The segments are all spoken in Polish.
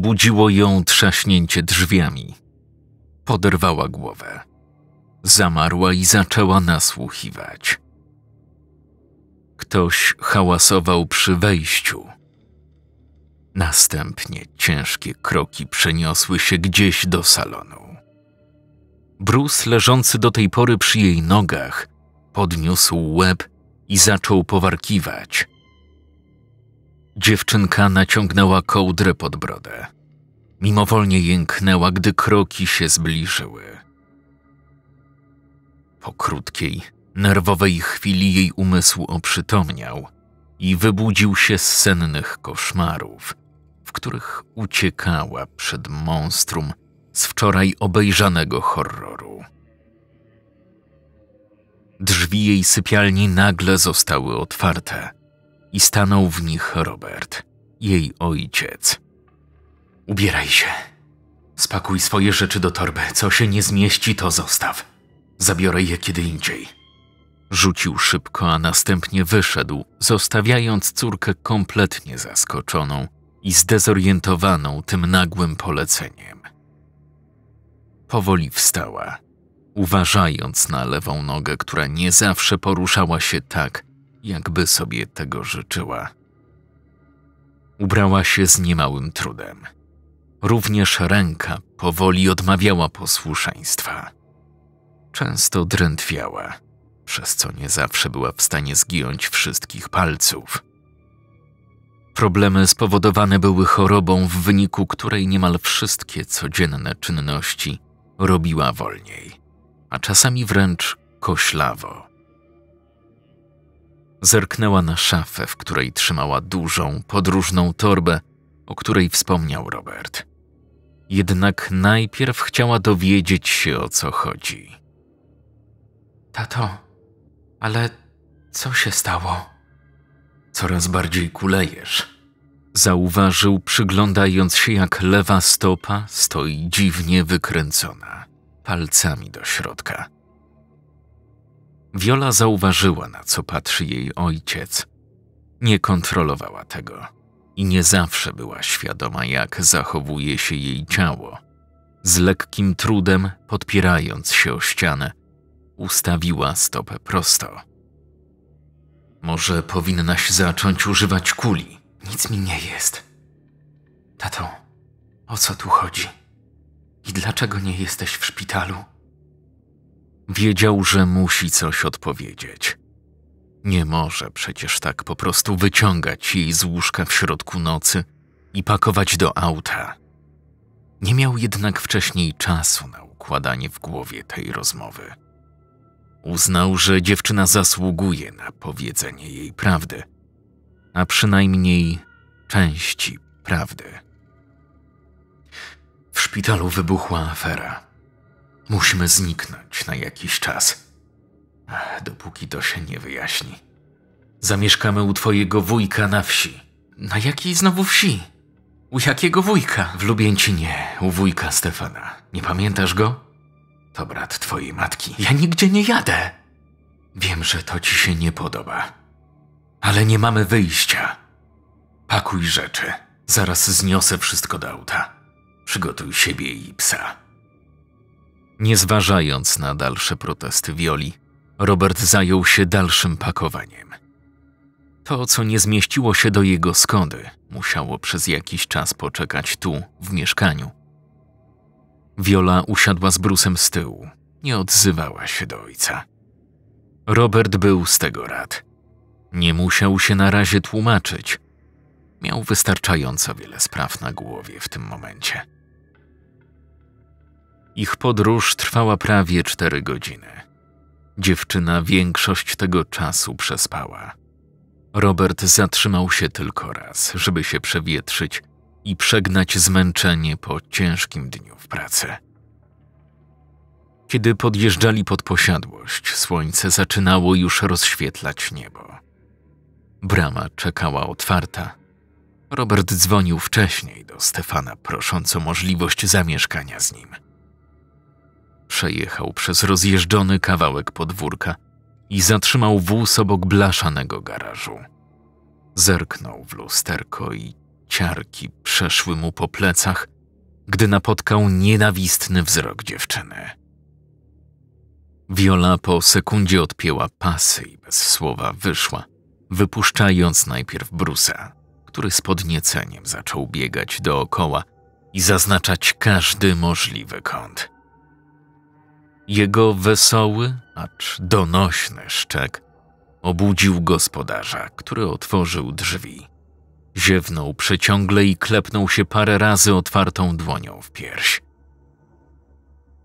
Obudziło ją trzaśnięcie drzwiami. Poderwała głowę. Zamarła i zaczęła nasłuchiwać. Ktoś hałasował przy wejściu. Następnie ciężkie kroki przeniosły się gdzieś do salonu. Bruce, leżący do tej pory przy jej nogach, podniósł łeb i zaczął powarkiwać – Dziewczynka naciągnęła kołdrę pod brodę. Mimowolnie jęknęła, gdy kroki się zbliżyły. Po krótkiej, nerwowej chwili jej umysł oprzytomniał i wybudził się z sennych koszmarów, w których uciekała przed monstrum z wczoraj obejrzanego horroru. Drzwi jej sypialni nagle zostały otwarte – i stanął w nich Robert, jej ojciec. Ubieraj się. Spakuj swoje rzeczy do torby. Co się nie zmieści, to zostaw. Zabiorę je kiedy indziej. Rzucił szybko, a następnie wyszedł, zostawiając córkę kompletnie zaskoczoną i zdezorientowaną tym nagłym poleceniem. Powoli wstała, uważając na lewą nogę, która nie zawsze poruszała się tak, jakby sobie tego życzyła. Ubrała się z niemałym trudem. Również ręka powoli odmawiała posłuszeństwa. Często drętwiała, przez co nie zawsze była w stanie zgiąć wszystkich palców. Problemy spowodowane były chorobą, w wyniku której niemal wszystkie codzienne czynności robiła wolniej, a czasami wręcz koślawo. Zerknęła na szafę, w której trzymała dużą, podróżną torbę, o której wspomniał Robert. Jednak najpierw chciała dowiedzieć się, o co chodzi. Tato, ale co się stało? Coraz bardziej kulejesz. Zauważył, przyglądając się, jak lewa stopa stoi dziwnie wykręcona, palcami do środka. Wiola zauważyła, na co patrzy jej ojciec. Nie kontrolowała tego i nie zawsze była świadoma, jak zachowuje się jej ciało. Z lekkim trudem, podpierając się o ścianę, ustawiła stopę prosto. Może powinnaś zacząć używać kuli. Nic mi nie jest. Tato, o co tu chodzi? I dlaczego nie jesteś w szpitalu? Wiedział, że musi coś odpowiedzieć. Nie może przecież tak po prostu wyciągać jej z łóżka w środku nocy i pakować do auta. Nie miał jednak wcześniej czasu na układanie w głowie tej rozmowy. Uznał, że dziewczyna zasługuje na powiedzenie jej prawdy, a przynajmniej części prawdy. W szpitalu wybuchła afera. Musimy zniknąć na jakiś czas. Dopóki to się nie wyjaśni. Zamieszkamy u twojego wujka na wsi. Na jakiej znowu wsi? U jakiego wujka? W Lubięcinie, u wujka Stefana. Nie pamiętasz go? To brat twojej matki. Ja nigdzie nie jadę. Wiem, że to ci się nie podoba. Ale nie mamy wyjścia. Pakuj rzeczy. Zaraz zniosę wszystko do auta. Przygotuj siebie i psa. Nie zważając na dalsze protesty Wioli, Robert zajął się dalszym pakowaniem. To, co nie zmieściło się do jego skody, musiało przez jakiś czas poczekać tu, w mieszkaniu. Wiola usiadła z Brusem z tyłu, nie odzywała się do ojca. Robert był z tego rad. Nie musiał się na razie tłumaczyć. Miał wystarczająco wiele spraw na głowie w tym momencie. Ich podróż trwała prawie cztery godziny. Dziewczyna większość tego czasu przespała. Robert zatrzymał się tylko raz, żeby się przewietrzyć i przegnać zmęczenie po ciężkim dniu w pracy. Kiedy podjeżdżali pod posiadłość, słońce zaczynało już rozświetlać niebo. Brama czekała otwarta. Robert dzwonił wcześniej do Stefana, prosząc o możliwość zamieszkania z nim przejechał przez rozjeżdżony kawałek podwórka i zatrzymał wóz obok blaszanego garażu. Zerknął w lusterko i ciarki przeszły mu po plecach, gdy napotkał nienawistny wzrok dziewczyny. Viola po sekundzie odpięła pasy i bez słowa wyszła, wypuszczając najpierw Brusa, który z podnieceniem zaczął biegać dookoła i zaznaczać każdy możliwy kąt. Jego wesoły, acz donośny szczek obudził gospodarza, który otworzył drzwi. Ziewnął przeciągle i klepnął się parę razy otwartą dłonią w pierś.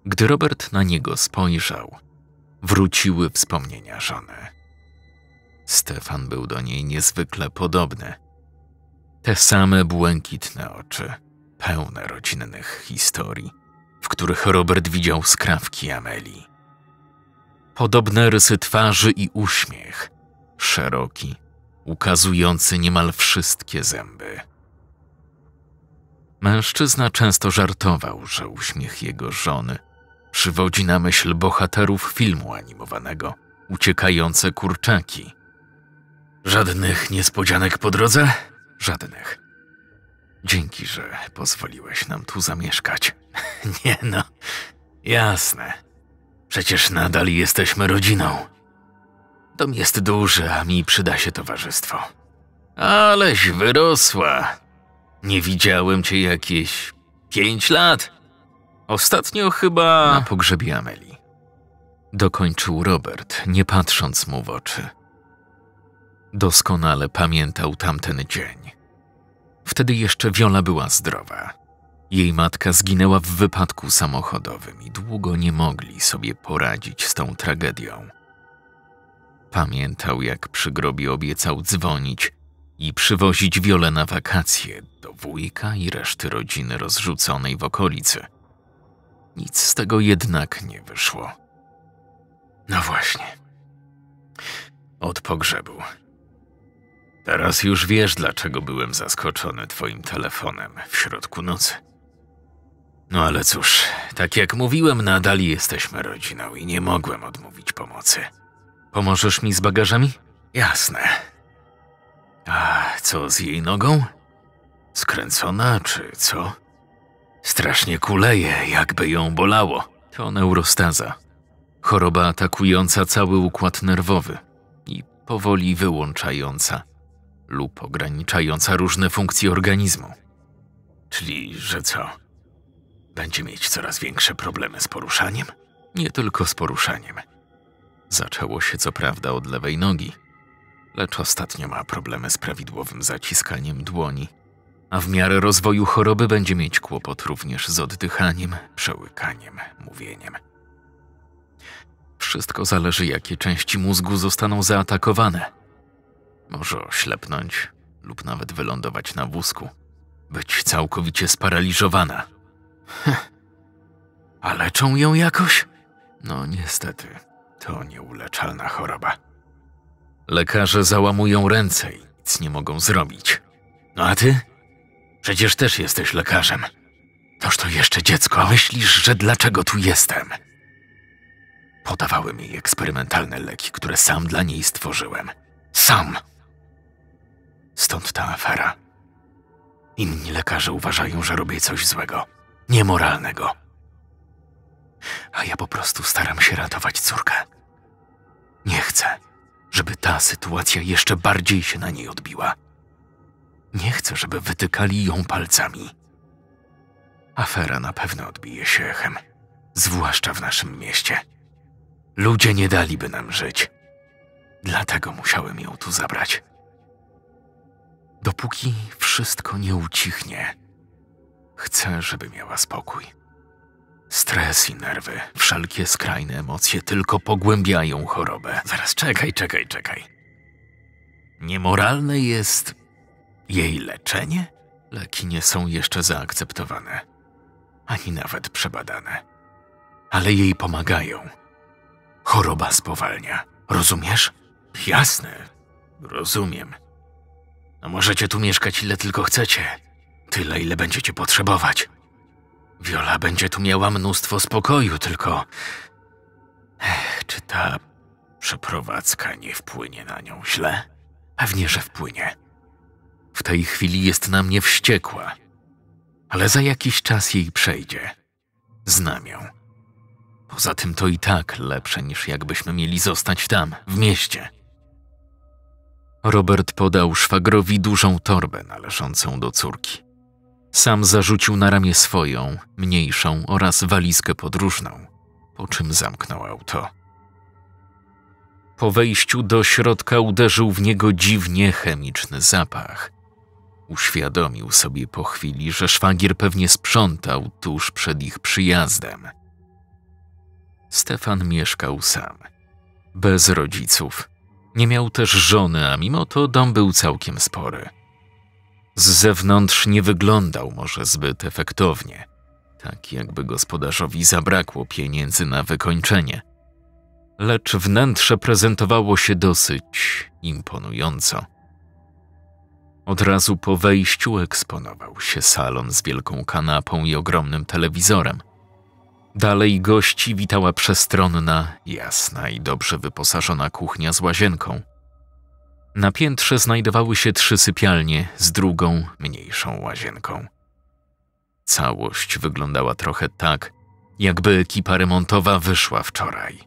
Gdy Robert na niego spojrzał, wróciły wspomnienia żony. Stefan był do niej niezwykle podobny. Te same błękitne oczy, pełne rodzinnych historii w których Robert widział skrawki Ameli. Podobne rysy twarzy i uśmiech, szeroki, ukazujący niemal wszystkie zęby. Mężczyzna często żartował, że uśmiech jego żony przywodzi na myśl bohaterów filmu animowanego Uciekające kurczaki. Żadnych niespodzianek po drodze? Żadnych. Dzięki, że pozwoliłeś nam tu zamieszkać. Nie no, jasne. Przecież nadal jesteśmy rodziną. Dom jest duży, a mi przyda się towarzystwo. Aleś wyrosła. Nie widziałem cię jakieś pięć lat. Ostatnio chyba... Na pogrzebie Ameli. Dokończył Robert, nie patrząc mu w oczy. Doskonale pamiętał tamten dzień. Wtedy jeszcze Wiola była zdrowa. Jej matka zginęła w wypadku samochodowym i długo nie mogli sobie poradzić z tą tragedią. Pamiętał, jak przy grobie obiecał dzwonić i przywozić Wiole na wakacje do wujka i reszty rodziny rozrzuconej w okolicy. Nic z tego jednak nie wyszło. No właśnie. Od pogrzebu. Teraz już wiesz, dlaczego byłem zaskoczony twoim telefonem w środku nocy. No ale cóż, tak jak mówiłem, nadal jesteśmy rodziną i nie mogłem odmówić pomocy. Pomożesz mi z bagażami? Jasne. A co z jej nogą? Skręcona czy co? Strasznie kuleje, jakby ją bolało. To neurostaza. Choroba atakująca cały układ nerwowy i powoli wyłączająca lub ograniczająca różne funkcje organizmu. Czyli, że co? Będzie mieć coraz większe problemy z poruszaniem? Nie tylko z poruszaniem. Zaczęło się co prawda od lewej nogi, lecz ostatnio ma problemy z prawidłowym zaciskaniem dłoni, a w miarę rozwoju choroby będzie mieć kłopot również z oddychaniem, przełykaniem, mówieniem. Wszystko zależy, jakie części mózgu zostaną zaatakowane. Może oślepnąć lub nawet wylądować na wózku, być całkowicie sparaliżowana Heh. A leczą ją jakoś? No niestety, to nieuleczalna choroba. Lekarze załamują ręce i nic nie mogą zrobić. No a ty? Przecież też jesteś lekarzem. Toż to jeszcze dziecko, a myślisz, że dlaczego tu jestem? Podawałem jej eksperymentalne leki, które sam dla niej stworzyłem. Sam! Stąd ta afera. Inni lekarze uważają, że robię coś złego niemoralnego. A ja po prostu staram się ratować córkę. Nie chcę, żeby ta sytuacja jeszcze bardziej się na niej odbiła. Nie chcę, żeby wytykali ją palcami. Afera na pewno odbije się echem, zwłaszcza w naszym mieście. Ludzie nie daliby nam żyć. Dlatego musiałem ją tu zabrać. Dopóki wszystko nie ucichnie, Chcę, żeby miała spokój. Stres i nerwy, wszelkie skrajne emocje tylko pogłębiają chorobę. Zaraz czekaj, czekaj, czekaj. Niemoralne jest jej leczenie? Leki nie są jeszcze zaakceptowane, ani nawet przebadane. Ale jej pomagają. Choroba spowalnia. Rozumiesz? Jasne, rozumiem. A możecie tu mieszkać ile tylko chcecie. Tyle, ile będziecie potrzebować. Wiola będzie tu miała mnóstwo spokoju, tylko... Ech, czy ta przeprowadzka nie wpłynie na nią źle? Pewnie, że wpłynie. W tej chwili jest na mnie wściekła, ale za jakiś czas jej przejdzie. Znam ją. Poza tym to i tak lepsze niż jakbyśmy mieli zostać tam, w mieście. Robert podał szwagrowi dużą torbę należącą do córki. Sam zarzucił na ramię swoją, mniejszą oraz walizkę podróżną, po czym zamknął auto. Po wejściu do środka uderzył w niego dziwnie chemiczny zapach. Uświadomił sobie po chwili, że szwagier pewnie sprzątał tuż przed ich przyjazdem. Stefan mieszkał sam, bez rodziców. Nie miał też żony, a mimo to dom był całkiem spory. Z zewnątrz nie wyglądał może zbyt efektownie, tak jakby gospodarzowi zabrakło pieniędzy na wykończenie. Lecz wnętrze prezentowało się dosyć imponująco. Od razu po wejściu eksponował się salon z wielką kanapą i ogromnym telewizorem. Dalej gości witała przestronna, jasna i dobrze wyposażona kuchnia z łazienką – na piętrze znajdowały się trzy sypialnie z drugą, mniejszą łazienką. Całość wyglądała trochę tak, jakby ekipa remontowa wyszła wczoraj.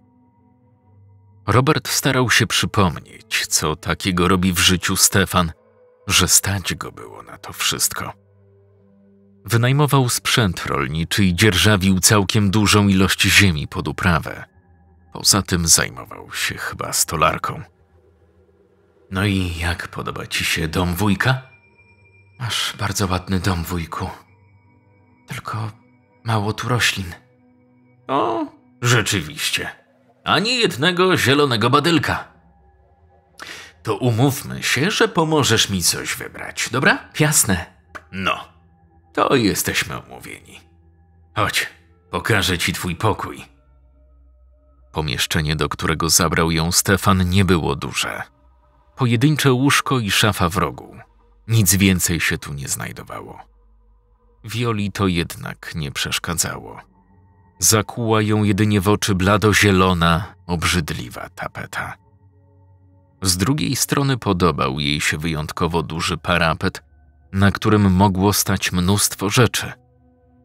Robert starał się przypomnieć, co takiego robi w życiu Stefan, że stać go było na to wszystko. Wynajmował sprzęt rolniczy i dzierżawił całkiem dużą ilość ziemi pod uprawę. Poza tym zajmował się chyba stolarką. No i jak podoba ci się dom wujka? Masz bardzo ładny dom, wujku. Tylko mało tu roślin. O, rzeczywiście. Ani jednego zielonego badylka. To umówmy się, że pomożesz mi coś wybrać, dobra? Jasne. No, to jesteśmy umówieni. Chodź, pokażę ci twój pokój. Pomieszczenie, do którego zabrał ją Stefan, nie było duże pojedyncze łóżko i szafa w rogu. Nic więcej się tu nie znajdowało. Wioli to jednak nie przeszkadzało. Zakuła ją jedynie w oczy blado-zielona, obrzydliwa tapeta. Z drugiej strony podobał jej się wyjątkowo duży parapet, na którym mogło stać mnóstwo rzeczy.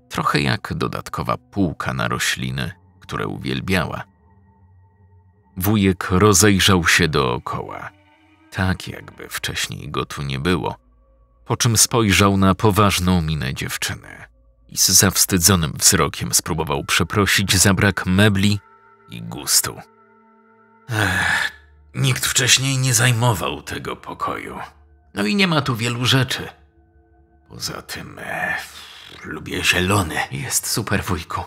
Trochę jak dodatkowa półka na rośliny, które uwielbiała. Wujek rozejrzał się dookoła – tak jakby wcześniej go tu nie było, po czym spojrzał na poważną minę dziewczyny i z zawstydzonym wzrokiem spróbował przeprosić za brak mebli i gustu. Ech, nikt wcześniej nie zajmował tego pokoju. No i nie ma tu wielu rzeczy. Poza tym e, lubię zielony. Jest super, wujku.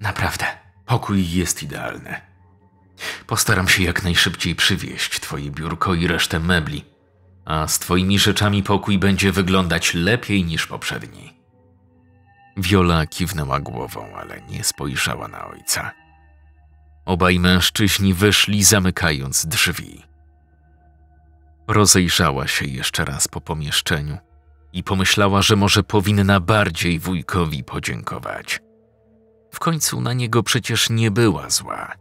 Naprawdę. Pokój jest idealny. Postaram się jak najszybciej przywieźć twoje biurko i resztę mebli, a z twoimi rzeczami pokój będzie wyglądać lepiej niż poprzedni. Wiola kiwnęła głową, ale nie spojrzała na ojca. Obaj mężczyźni wyszli, zamykając drzwi. Rozejrzała się jeszcze raz po pomieszczeniu i pomyślała, że może powinna bardziej wujkowi podziękować. W końcu na niego przecież nie była zła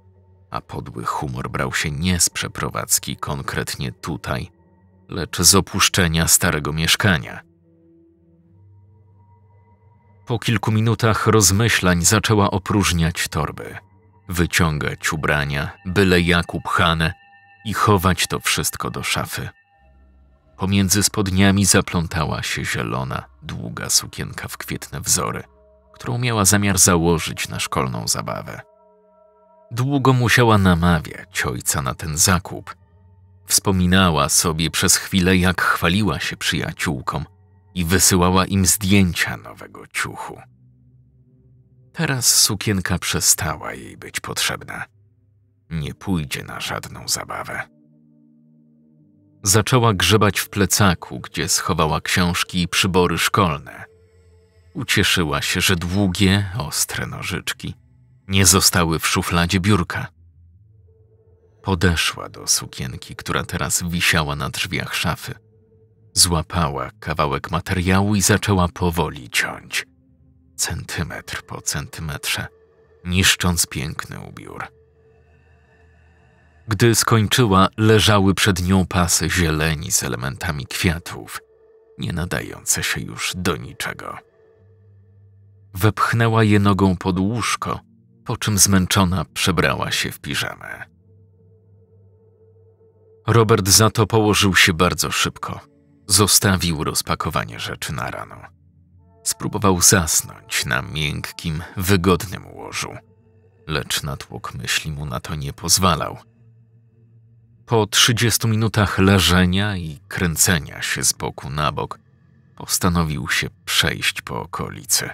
a podły humor brał się nie z przeprowadzki konkretnie tutaj, lecz z opuszczenia starego mieszkania. Po kilku minutach rozmyślań zaczęła opróżniać torby, wyciągać ubrania, byle jak upchane i chować to wszystko do szafy. Pomiędzy spodniami zaplątała się zielona, długa sukienka w kwietne wzory, którą miała zamiar założyć na szkolną zabawę. Długo musiała namawiać ojca na ten zakup. Wspominała sobie przez chwilę, jak chwaliła się przyjaciółkom i wysyłała im zdjęcia nowego ciuchu. Teraz sukienka przestała jej być potrzebna. Nie pójdzie na żadną zabawę. Zaczęła grzebać w plecaku, gdzie schowała książki i przybory szkolne. Ucieszyła się, że długie, ostre nożyczki – nie zostały w szufladzie biurka. Podeszła do sukienki, która teraz wisiała na drzwiach szafy. Złapała kawałek materiału i zaczęła powoli ciąć, centymetr po centymetrze, niszcząc piękny ubiór. Gdy skończyła, leżały przed nią pasy zieleni z elementami kwiatów, nie nadające się już do niczego. Wepchnęła je nogą pod łóżko po czym zmęczona przebrała się w piżamę. Robert za to położył się bardzo szybko. Zostawił rozpakowanie rzeczy na rano. Spróbował zasnąć na miękkim, wygodnym łożu, lecz natłok myśli mu na to nie pozwalał. Po trzydziestu minutach leżenia i kręcenia się z boku na bok, postanowił się przejść po okolicy,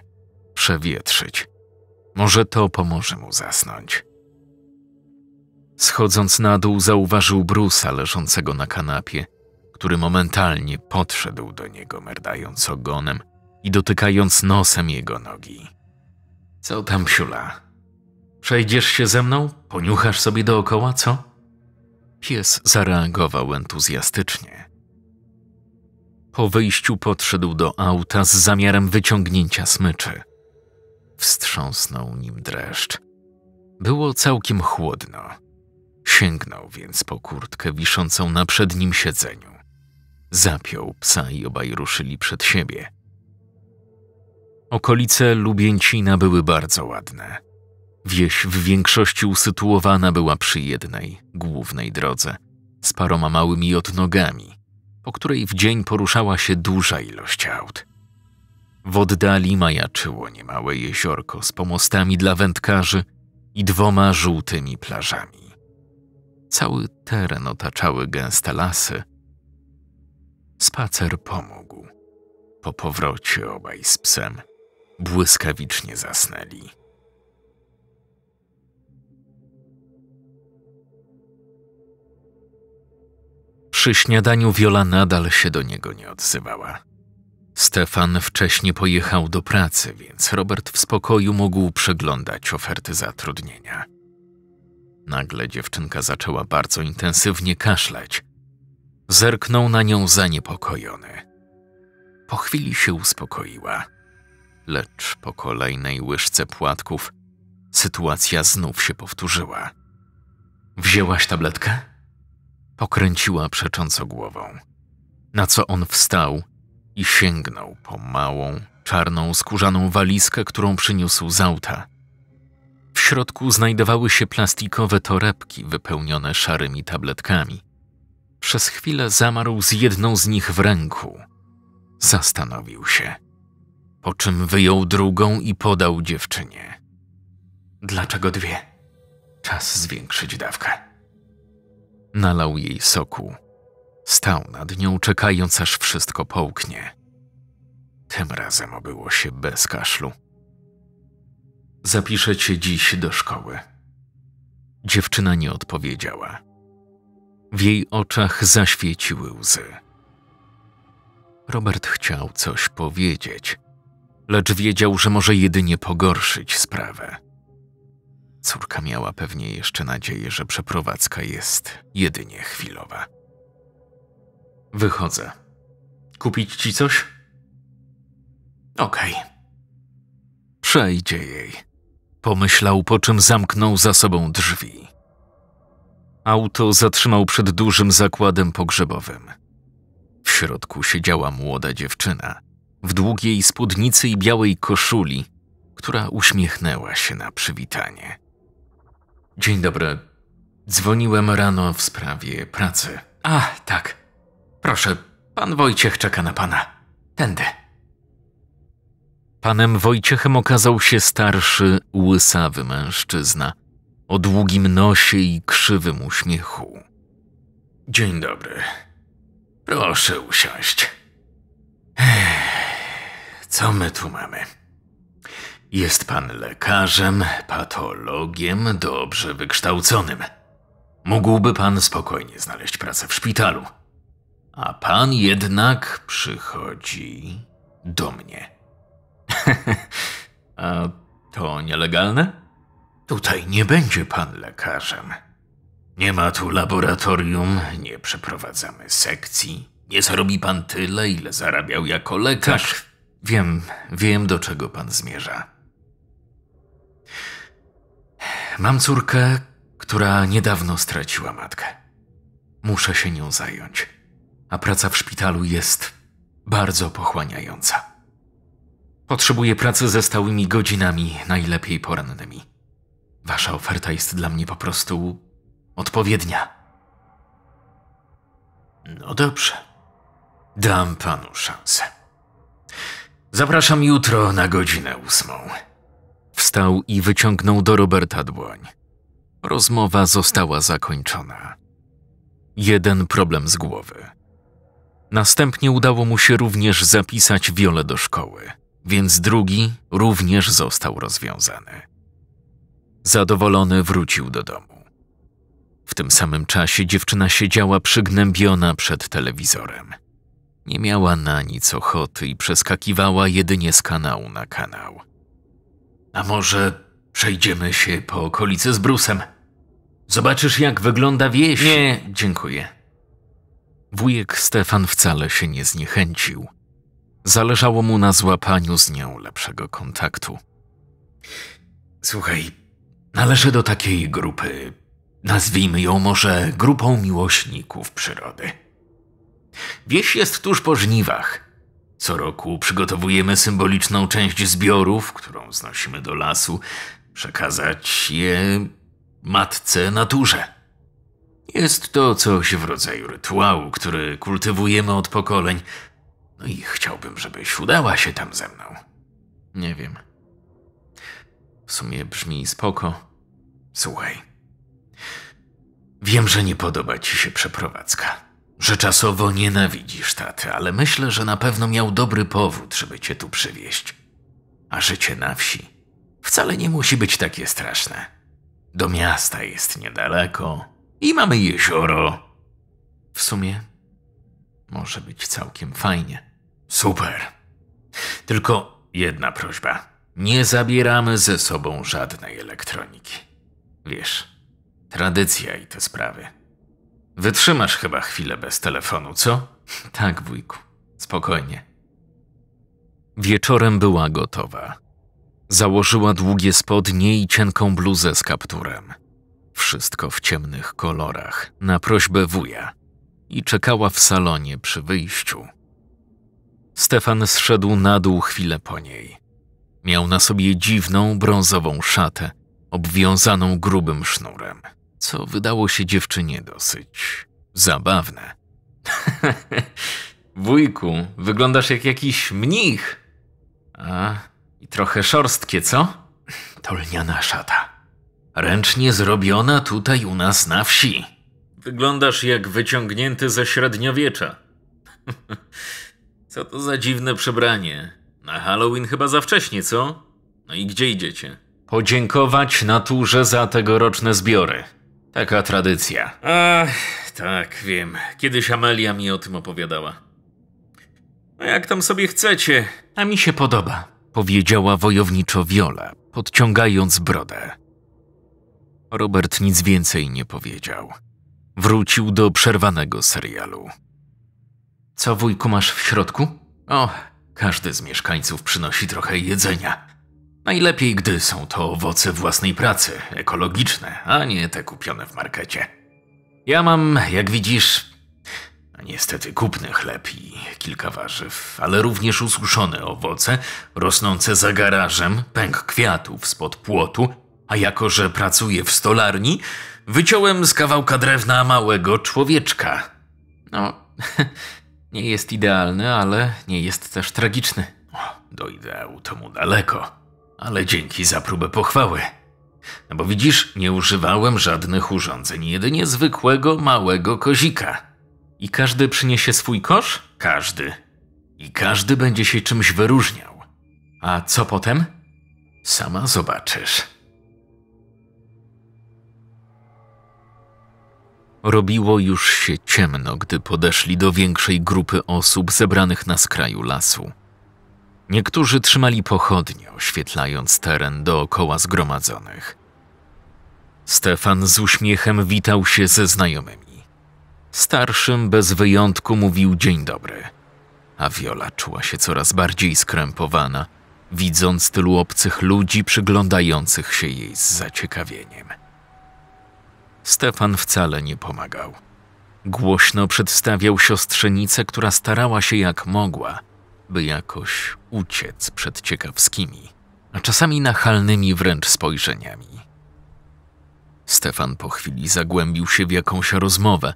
przewietrzyć – może to pomoże mu zasnąć. Schodząc na dół, zauważył Brusa leżącego na kanapie, który momentalnie podszedł do niego, merdając ogonem i dotykając nosem jego nogi. Co tam, psiula? Przejdziesz się ze mną? Poniuchasz sobie dookoła, co? Pies zareagował entuzjastycznie. Po wyjściu podszedł do auta z zamiarem wyciągnięcia smyczy wstrząsnął nim dreszcz. Było całkiem chłodno. Sięgnął więc po kurtkę wiszącą na przednim siedzeniu. Zapiął psa i obaj ruszyli przed siebie. Okolice Lubięcina były bardzo ładne. Wieś w większości usytuowana była przy jednej, głównej drodze, z paroma małymi odnogami, po której w dzień poruszała się duża ilość aut. W oddali majaczyło niemałe jeziorko z pomostami dla wędkarzy i dwoma żółtymi plażami. Cały teren otaczały gęste lasy. Spacer pomógł. Po powrocie obaj z psem błyskawicznie zasnęli. Przy śniadaniu Wiola nadal się do niego nie odzywała. Stefan wcześnie pojechał do pracy, więc Robert w spokoju mógł przeglądać oferty zatrudnienia. Nagle dziewczynka zaczęła bardzo intensywnie kaszleć. Zerknął na nią zaniepokojony. Po chwili się uspokoiła, lecz po kolejnej łyżce płatków sytuacja znów się powtórzyła. Wzięłaś tabletkę? Pokręciła przecząco głową. Na co on wstał i sięgnął po małą, czarną, skórzaną walizkę, którą przyniósł z auta. W środku znajdowały się plastikowe torebki wypełnione szarymi tabletkami. Przez chwilę zamarł z jedną z nich w ręku. Zastanowił się, po czym wyjął drugą i podał dziewczynie. Dlaczego dwie? Czas zwiększyć dawkę. Nalał jej soku Stał nad nią, czekając aż wszystko połknie. Tym razem obyło się bez kaszlu. Zapiszę cię dziś do szkoły. Dziewczyna nie odpowiedziała. W jej oczach zaświeciły łzy. Robert chciał coś powiedzieć, lecz wiedział, że może jedynie pogorszyć sprawę. Córka miała pewnie jeszcze nadzieję, że przeprowadzka jest jedynie chwilowa. Wychodzę. Kupić ci coś? Okej. Okay. Przejdzie jej. Pomyślał, po czym zamknął za sobą drzwi. Auto zatrzymał przed dużym zakładem pogrzebowym. W środku siedziała młoda dziewczyna, w długiej spódnicy i białej koszuli, która uśmiechnęła się na przywitanie. Dzień dobry. Dzwoniłem rano w sprawie pracy. A, tak. Proszę, pan Wojciech czeka na pana. Tędy. Panem Wojciechem okazał się starszy, łysawy mężczyzna o długim nosie i krzywym uśmiechu. Dzień dobry. Proszę usiąść. Co my tu mamy? Jest pan lekarzem, patologiem, dobrze wykształconym. Mógłby pan spokojnie znaleźć pracę w szpitalu a pan jednak przychodzi do mnie. a to nielegalne? Tutaj nie będzie pan lekarzem. Nie ma tu laboratorium, nie przeprowadzamy sekcji. Nie zarobi pan tyle, ile zarabiał jako lekarz. Tak, wiem, wiem do czego pan zmierza. Mam córkę, która niedawno straciła matkę. Muszę się nią zająć a praca w szpitalu jest bardzo pochłaniająca. Potrzebuję pracy ze stałymi godzinami, najlepiej porannymi. Wasza oferta jest dla mnie po prostu odpowiednia. No dobrze. Dam panu szansę. Zapraszam jutro na godzinę ósmą. Wstał i wyciągnął do Roberta dłoń. Rozmowa została zakończona. Jeden problem z głowy. Następnie udało mu się również zapisać wiole do szkoły, więc drugi również został rozwiązany. Zadowolony wrócił do domu. W tym samym czasie dziewczyna siedziała przygnębiona przed telewizorem. Nie miała na nic ochoty i przeskakiwała jedynie z kanału na kanał. A może przejdziemy się po okolicy z Brusem? Zobaczysz, jak wygląda wieś? Nie, dziękuję. Wujek Stefan wcale się nie zniechęcił. Zależało mu na złapaniu z nią lepszego kontaktu. Słuchaj, należy do takiej grupy. Nazwijmy ją może grupą miłośników przyrody. Wieś jest tuż po żniwach. Co roku przygotowujemy symboliczną część zbiorów, którą znosimy do lasu, przekazać je matce naturze. Jest to coś w rodzaju rytuału, który kultywujemy od pokoleń. No i chciałbym, żebyś udała się tam ze mną. Nie wiem. W sumie brzmi spoko. Słuchaj. Wiem, że nie podoba ci się przeprowadzka. Że czasowo nienawidzisz taty, ale myślę, że na pewno miał dobry powód, żeby cię tu przywieźć. A życie na wsi wcale nie musi być takie straszne. Do miasta jest niedaleko, i mamy jezioro. W sumie może być całkiem fajnie. Super. Tylko jedna prośba. Nie zabieramy ze sobą żadnej elektroniki. Wiesz, tradycja i te sprawy. Wytrzymasz chyba chwilę bez telefonu, co? Tak, wujku. Spokojnie. Wieczorem była gotowa. Założyła długie spodnie i cienką bluzę z kapturem wszystko w ciemnych kolorach, na prośbę wuja, i czekała w salonie przy wyjściu. Stefan zszedł na dół chwilę po niej. Miał na sobie dziwną brązową szatę, obwiązaną grubym sznurem, co wydało się dziewczynie dosyć zabawne. Wujku, wyglądasz jak jakiś mnich. A, i trochę szorstkie, co? To lniana szata. Ręcznie zrobiona tutaj u nas na wsi. Wyglądasz jak wyciągnięty ze średniowiecza. co to za dziwne przebranie. Na Halloween chyba za wcześnie, co? No i gdzie idziecie? Podziękować naturze za tegoroczne zbiory. Taka tradycja. Ach, tak, wiem. Kiedyś Amelia mi o tym opowiadała. No jak tam sobie chcecie. A mi się podoba, powiedziała wojowniczo Viola, podciągając brodę. Robert nic więcej nie powiedział. Wrócił do przerwanego serialu. Co wujku masz w środku? O, każdy z mieszkańców przynosi trochę jedzenia. Najlepiej, gdy są to owoce własnej pracy, ekologiczne, a nie te kupione w markecie. Ja mam, jak widzisz, niestety kupny chleb i kilka warzyw, ale również ususzone owoce, rosnące za garażem, pęk kwiatów spod płotu a jako, że pracuję w stolarni, wyciąłem z kawałka drewna małego człowieczka. No, nie jest idealny, ale nie jest też tragiczny. Do ideału to mu daleko, ale dzięki za próbę pochwały. No bo widzisz, nie używałem żadnych urządzeń, jedynie zwykłego małego kozika. I każdy przyniesie swój kosz? Każdy. I każdy będzie się czymś wyróżniał. A co potem? Sama zobaczysz. Robiło już się ciemno, gdy podeszli do większej grupy osób zebranych na skraju lasu. Niektórzy trzymali pochodnie, oświetlając teren dookoła zgromadzonych. Stefan z uśmiechem witał się ze znajomymi. Starszym bez wyjątku mówił dzień dobry, a Wiola czuła się coraz bardziej skrępowana, widząc tylu obcych ludzi przyglądających się jej z zaciekawieniem. Stefan wcale nie pomagał. Głośno przedstawiał siostrzenicę, która starała się jak mogła, by jakoś uciec przed ciekawskimi, a czasami nachalnymi wręcz spojrzeniami. Stefan po chwili zagłębił się w jakąś rozmowę,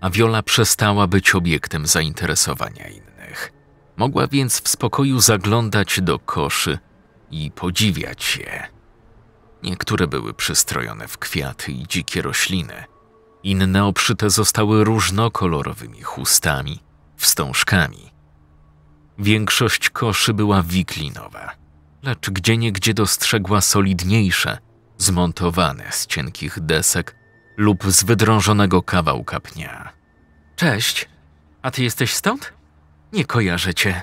a Wiola przestała być obiektem zainteresowania innych. Mogła więc w spokoju zaglądać do koszy i podziwiać je. Niektóre były przystrojone w kwiaty i dzikie rośliny, inne obszyte zostały różnokolorowymi chustami, wstążkami. Większość koszy była wiklinowa, lecz gdzieniegdzie dostrzegła solidniejsze, zmontowane z cienkich desek lub z wydrążonego kawałka pnia. Cześć, a ty jesteś stąd? Nie kojarzę cię.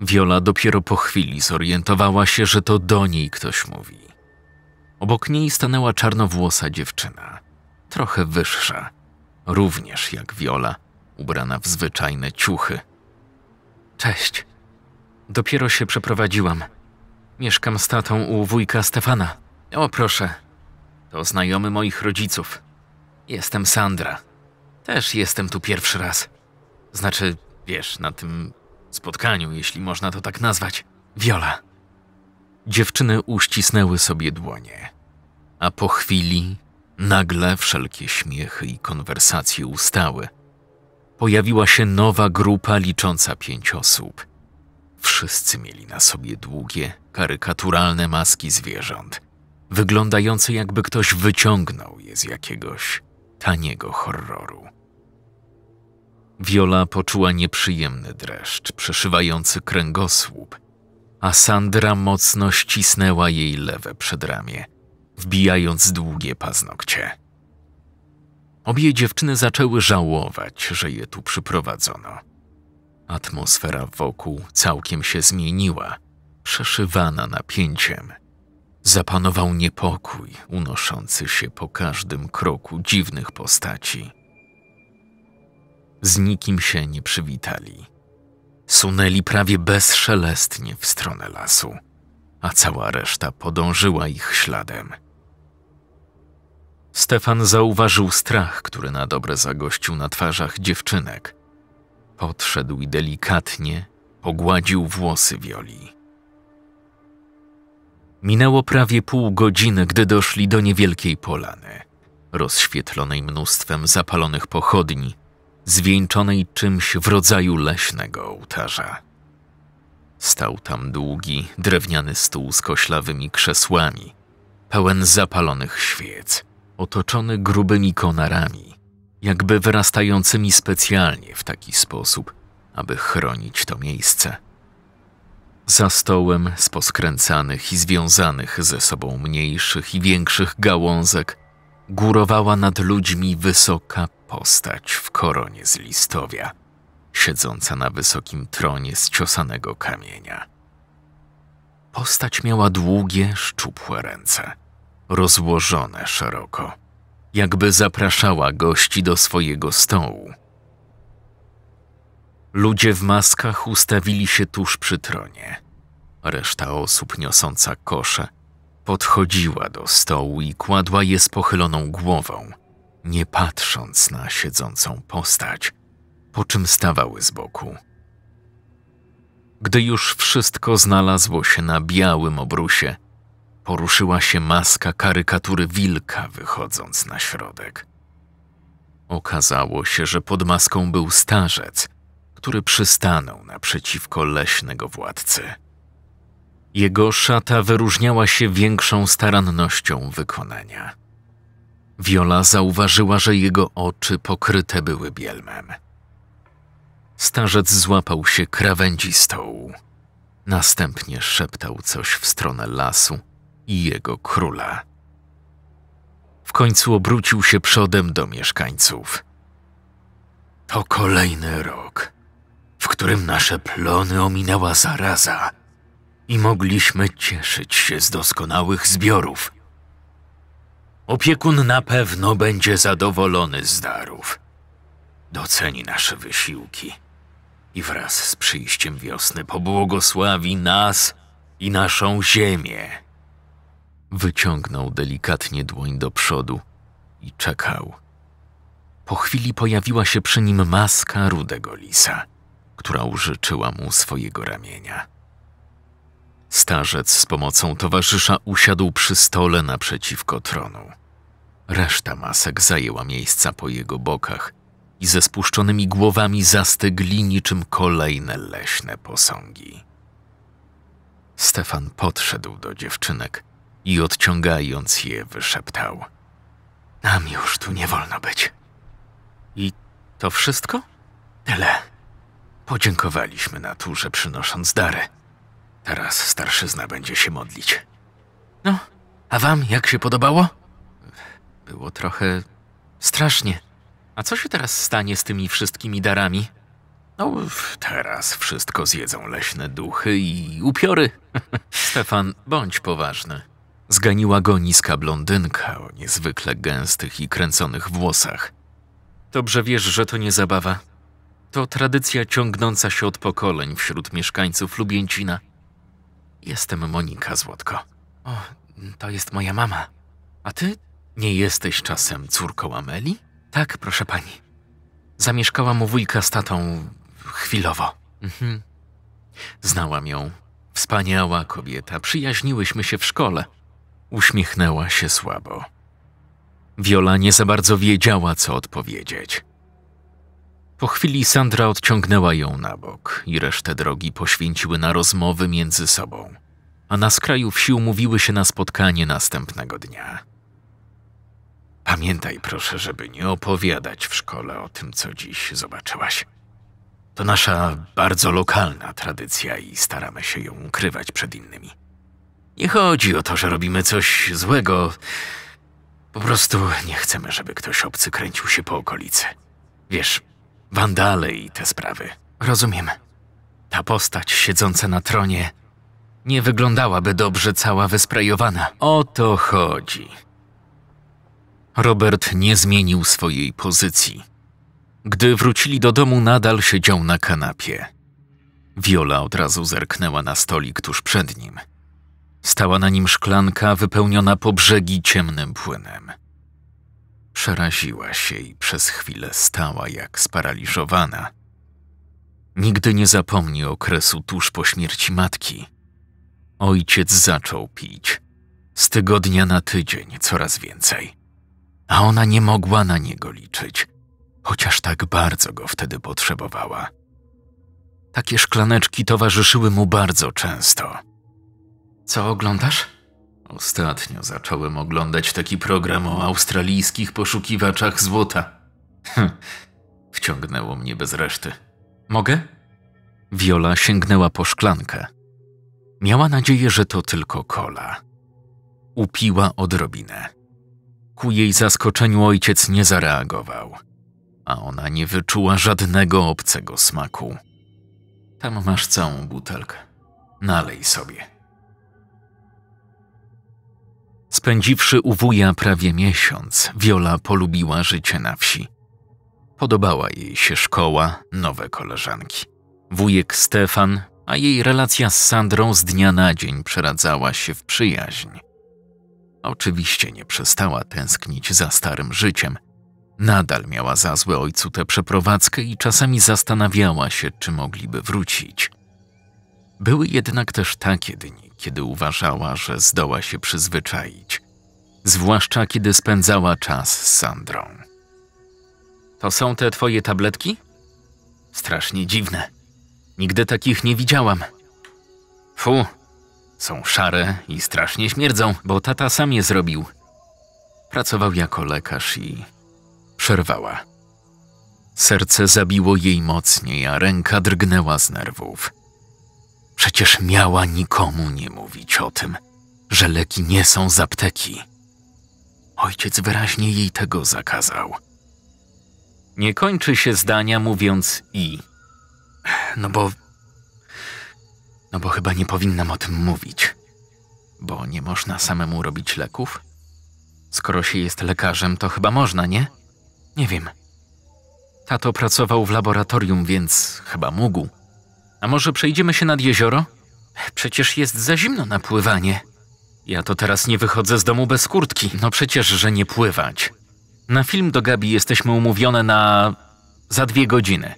Wiola dopiero po chwili zorientowała się, że to do niej ktoś mówi. Obok niej stanęła czarnowłosa dziewczyna, trochę wyższa, również jak Viola, ubrana w zwyczajne ciuchy. Cześć. Dopiero się przeprowadziłam. Mieszkam z tatą u wujka Stefana. O proszę, to znajomy moich rodziców. Jestem Sandra. Też jestem tu pierwszy raz. Znaczy, wiesz, na tym spotkaniu, jeśli można to tak nazwać. Viola. Dziewczyny uścisnęły sobie dłonie, a po chwili nagle wszelkie śmiechy i konwersacje ustały. Pojawiła się nowa grupa licząca pięć osób. Wszyscy mieli na sobie długie, karykaturalne maski zwierząt, wyglądające jakby ktoś wyciągnął je z jakiegoś taniego horroru. Wiola poczuła nieprzyjemny dreszcz przeszywający kręgosłup – a Sandra mocno ścisnęła jej lewe przedramię, wbijając długie paznokcie. Obie dziewczyny zaczęły żałować, że je tu przyprowadzono. Atmosfera wokół całkiem się zmieniła, przeszywana napięciem. Zapanował niepokój unoszący się po każdym kroku dziwnych postaci. Z nikim się nie przywitali sunęli prawie bezszelestnie w stronę lasu, a cała reszta podążyła ich śladem. Stefan zauważył strach, który na dobre zagościł na twarzach dziewczynek. Podszedł i delikatnie pogładził włosy Wioli. Minęło prawie pół godziny, gdy doszli do niewielkiej polany, rozświetlonej mnóstwem zapalonych pochodni – zwieńczonej czymś w rodzaju leśnego ołtarza. Stał tam długi, drewniany stół z koślawymi krzesłami, pełen zapalonych świec, otoczony grubymi konarami, jakby wyrastającymi specjalnie w taki sposób, aby chronić to miejsce. Za stołem z poskręcanych i związanych ze sobą mniejszych i większych gałązek górowała nad ludźmi wysoka postać w koronie z listowia, siedząca na wysokim tronie z ciosanego kamienia. Postać miała długie, szczupłe ręce, rozłożone szeroko, jakby zapraszała gości do swojego stołu. Ludzie w maskach ustawili się tuż przy tronie. Reszta osób niosąca kosze – Podchodziła do stołu i kładła je z pochyloną głową, nie patrząc na siedzącą postać, po czym stawały z boku. Gdy już wszystko znalazło się na białym obrusie, poruszyła się maska karykatury wilka wychodząc na środek. Okazało się, że pod maską był starzec, który przystanął naprzeciwko leśnego władcy. Jego szata wyróżniała się większą starannością wykonania. Viola zauważyła, że jego oczy pokryte były bielmem. Starzec złapał się krawędzi stołu. Następnie szeptał coś w stronę lasu i jego króla. W końcu obrócił się przodem do mieszkańców. To kolejny rok, w którym nasze plony ominęła zaraza, i mogliśmy cieszyć się z doskonałych zbiorów. Opiekun na pewno będzie zadowolony z darów. Doceni nasze wysiłki i wraz z przyjściem wiosny pobłogosławi nas i naszą ziemię. Wyciągnął delikatnie dłoń do przodu i czekał. Po chwili pojawiła się przy nim maska rudego lisa, która użyczyła mu swojego ramienia. Starzec z pomocą towarzysza usiadł przy stole naprzeciwko tronu. Reszta masek zajęła miejsca po jego bokach i ze spuszczonymi głowami zastygli niczym kolejne leśne posągi. Stefan podszedł do dziewczynek i odciągając je wyszeptał: Nam już tu nie wolno być. I to wszystko? Tyle. Podziękowaliśmy naturze, przynosząc dary. Teraz starszyzna będzie się modlić. No, a wam jak się podobało? Było trochę strasznie. A co się teraz stanie z tymi wszystkimi darami? No, teraz wszystko zjedzą leśne duchy i upiory. Stefan, bądź poważny. Zganiła go niska blondynka o niezwykle gęstych i kręconych włosach. Dobrze wiesz, że to nie zabawa. To tradycja ciągnąca się od pokoleń wśród mieszkańców Lubięcina. Jestem Monika Złotko. O, to jest moja mama. A ty nie jesteś czasem córką Ameli? Tak, proszę pani. Zamieszkałam u wujka z tatą chwilowo. Mhm. Znałam ją. Wspaniała kobieta. Przyjaźniłyśmy się w szkole. Uśmiechnęła się słabo. Wiola nie za bardzo wiedziała, co odpowiedzieć. Po chwili Sandra odciągnęła ją na bok i resztę drogi poświęciły na rozmowy między sobą, a na skraju wsi umówiły się na spotkanie następnego dnia. Pamiętaj proszę, żeby nie opowiadać w szkole o tym, co dziś zobaczyłaś. To nasza bardzo lokalna tradycja i staramy się ją ukrywać przed innymi. Nie chodzi o to, że robimy coś złego. Po prostu nie chcemy, żeby ktoś obcy kręcił się po okolicy. Wiesz, Wandale i te sprawy. Rozumiem. Ta postać siedząca na tronie nie wyglądałaby dobrze cała wysprejowana. O to chodzi. Robert nie zmienił swojej pozycji. Gdy wrócili do domu, nadal siedział na kanapie. Viola od razu zerknęła na stolik tuż przed nim. Stała na nim szklanka wypełniona po brzegi ciemnym płynem. Przeraziła się i przez chwilę stała jak sparaliżowana. Nigdy nie zapomni okresu tuż po śmierci matki. Ojciec zaczął pić. Z tygodnia na tydzień coraz więcej. A ona nie mogła na niego liczyć, chociaż tak bardzo go wtedy potrzebowała. Takie szklaneczki towarzyszyły mu bardzo często. Co oglądasz? Ostatnio zacząłem oglądać taki program o australijskich poszukiwaczach złota. Hm, wciągnęło mnie bez reszty. Mogę? Viola sięgnęła po szklankę. Miała nadzieję, że to tylko kola. Upiła odrobinę. Ku jej zaskoczeniu ojciec nie zareagował, a ona nie wyczuła żadnego obcego smaku. Tam masz całą butelkę. Nalej sobie. Spędziwszy u wuja prawie miesiąc, Wiola polubiła życie na wsi. Podobała jej się szkoła, nowe koleżanki. Wujek Stefan, a jej relacja z Sandrą z dnia na dzień przeradzała się w przyjaźń. Oczywiście nie przestała tęsknić za starym życiem. Nadal miała za złe ojcu tę przeprowadzkę i czasami zastanawiała się, czy mogliby wrócić. Były jednak też takie dni, kiedy uważała, że zdoła się przyzwyczaić, zwłaszcza kiedy spędzała czas z Sandrą. To są te twoje tabletki? Strasznie dziwne. Nigdy takich nie widziałam. Fu, są szare i strasznie śmierdzą, bo tata sam je zrobił. Pracował jako lekarz i przerwała. Serce zabiło jej mocniej, a ręka drgnęła z nerwów. Przecież miała nikomu nie mówić o tym, że leki nie są z apteki. Ojciec wyraźnie jej tego zakazał. Nie kończy się zdania mówiąc i. No bo. No bo chyba nie powinnam o tym mówić. Bo nie można samemu robić leków? Skoro się jest lekarzem, to chyba można, nie? Nie wiem. Tato pracował w laboratorium, więc chyba mógł. A może przejdziemy się nad jezioro? Przecież jest za zimno na pływanie. Ja to teraz nie wychodzę z domu bez kurtki. No przecież, że nie pływać. Na film do Gabi jesteśmy umówione na... za dwie godziny.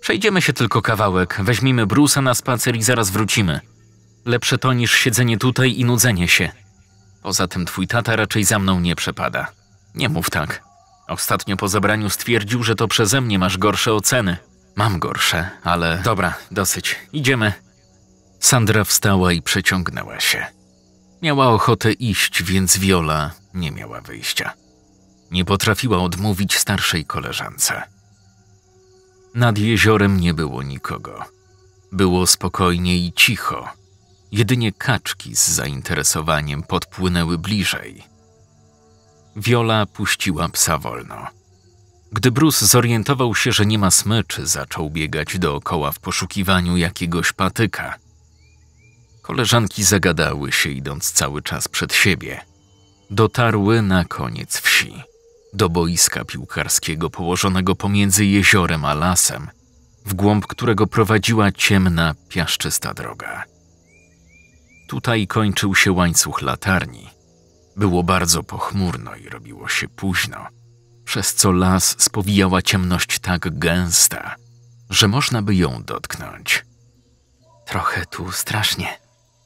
Przejdziemy się tylko kawałek, weźmiemy brusa na spacer i zaraz wrócimy. Lepsze to niż siedzenie tutaj i nudzenie się. Poza tym twój tata raczej za mną nie przepada. Nie mów tak. Ostatnio po zebraniu stwierdził, że to przeze mnie masz gorsze oceny. Mam gorsze, ale dobra, dosyć. Idziemy. Sandra wstała i przeciągnęła się. Miała ochotę iść, więc Viola nie miała wyjścia. Nie potrafiła odmówić starszej koleżance. Nad jeziorem nie było nikogo. Było spokojnie i cicho. Jedynie kaczki z zainteresowaniem podpłynęły bliżej. Viola puściła psa wolno. Gdy Bruce zorientował się, że nie ma smyczy, zaczął biegać dookoła w poszukiwaniu jakiegoś patyka. Koleżanki zagadały się, idąc cały czas przed siebie. Dotarły na koniec wsi, do boiska piłkarskiego położonego pomiędzy jeziorem a lasem, w głąb którego prowadziła ciemna, piaszczysta droga. Tutaj kończył się łańcuch latarni. Było bardzo pochmurno i robiło się późno przez co las spowijała ciemność tak gęsta, że można by ją dotknąć. Trochę tu strasznie.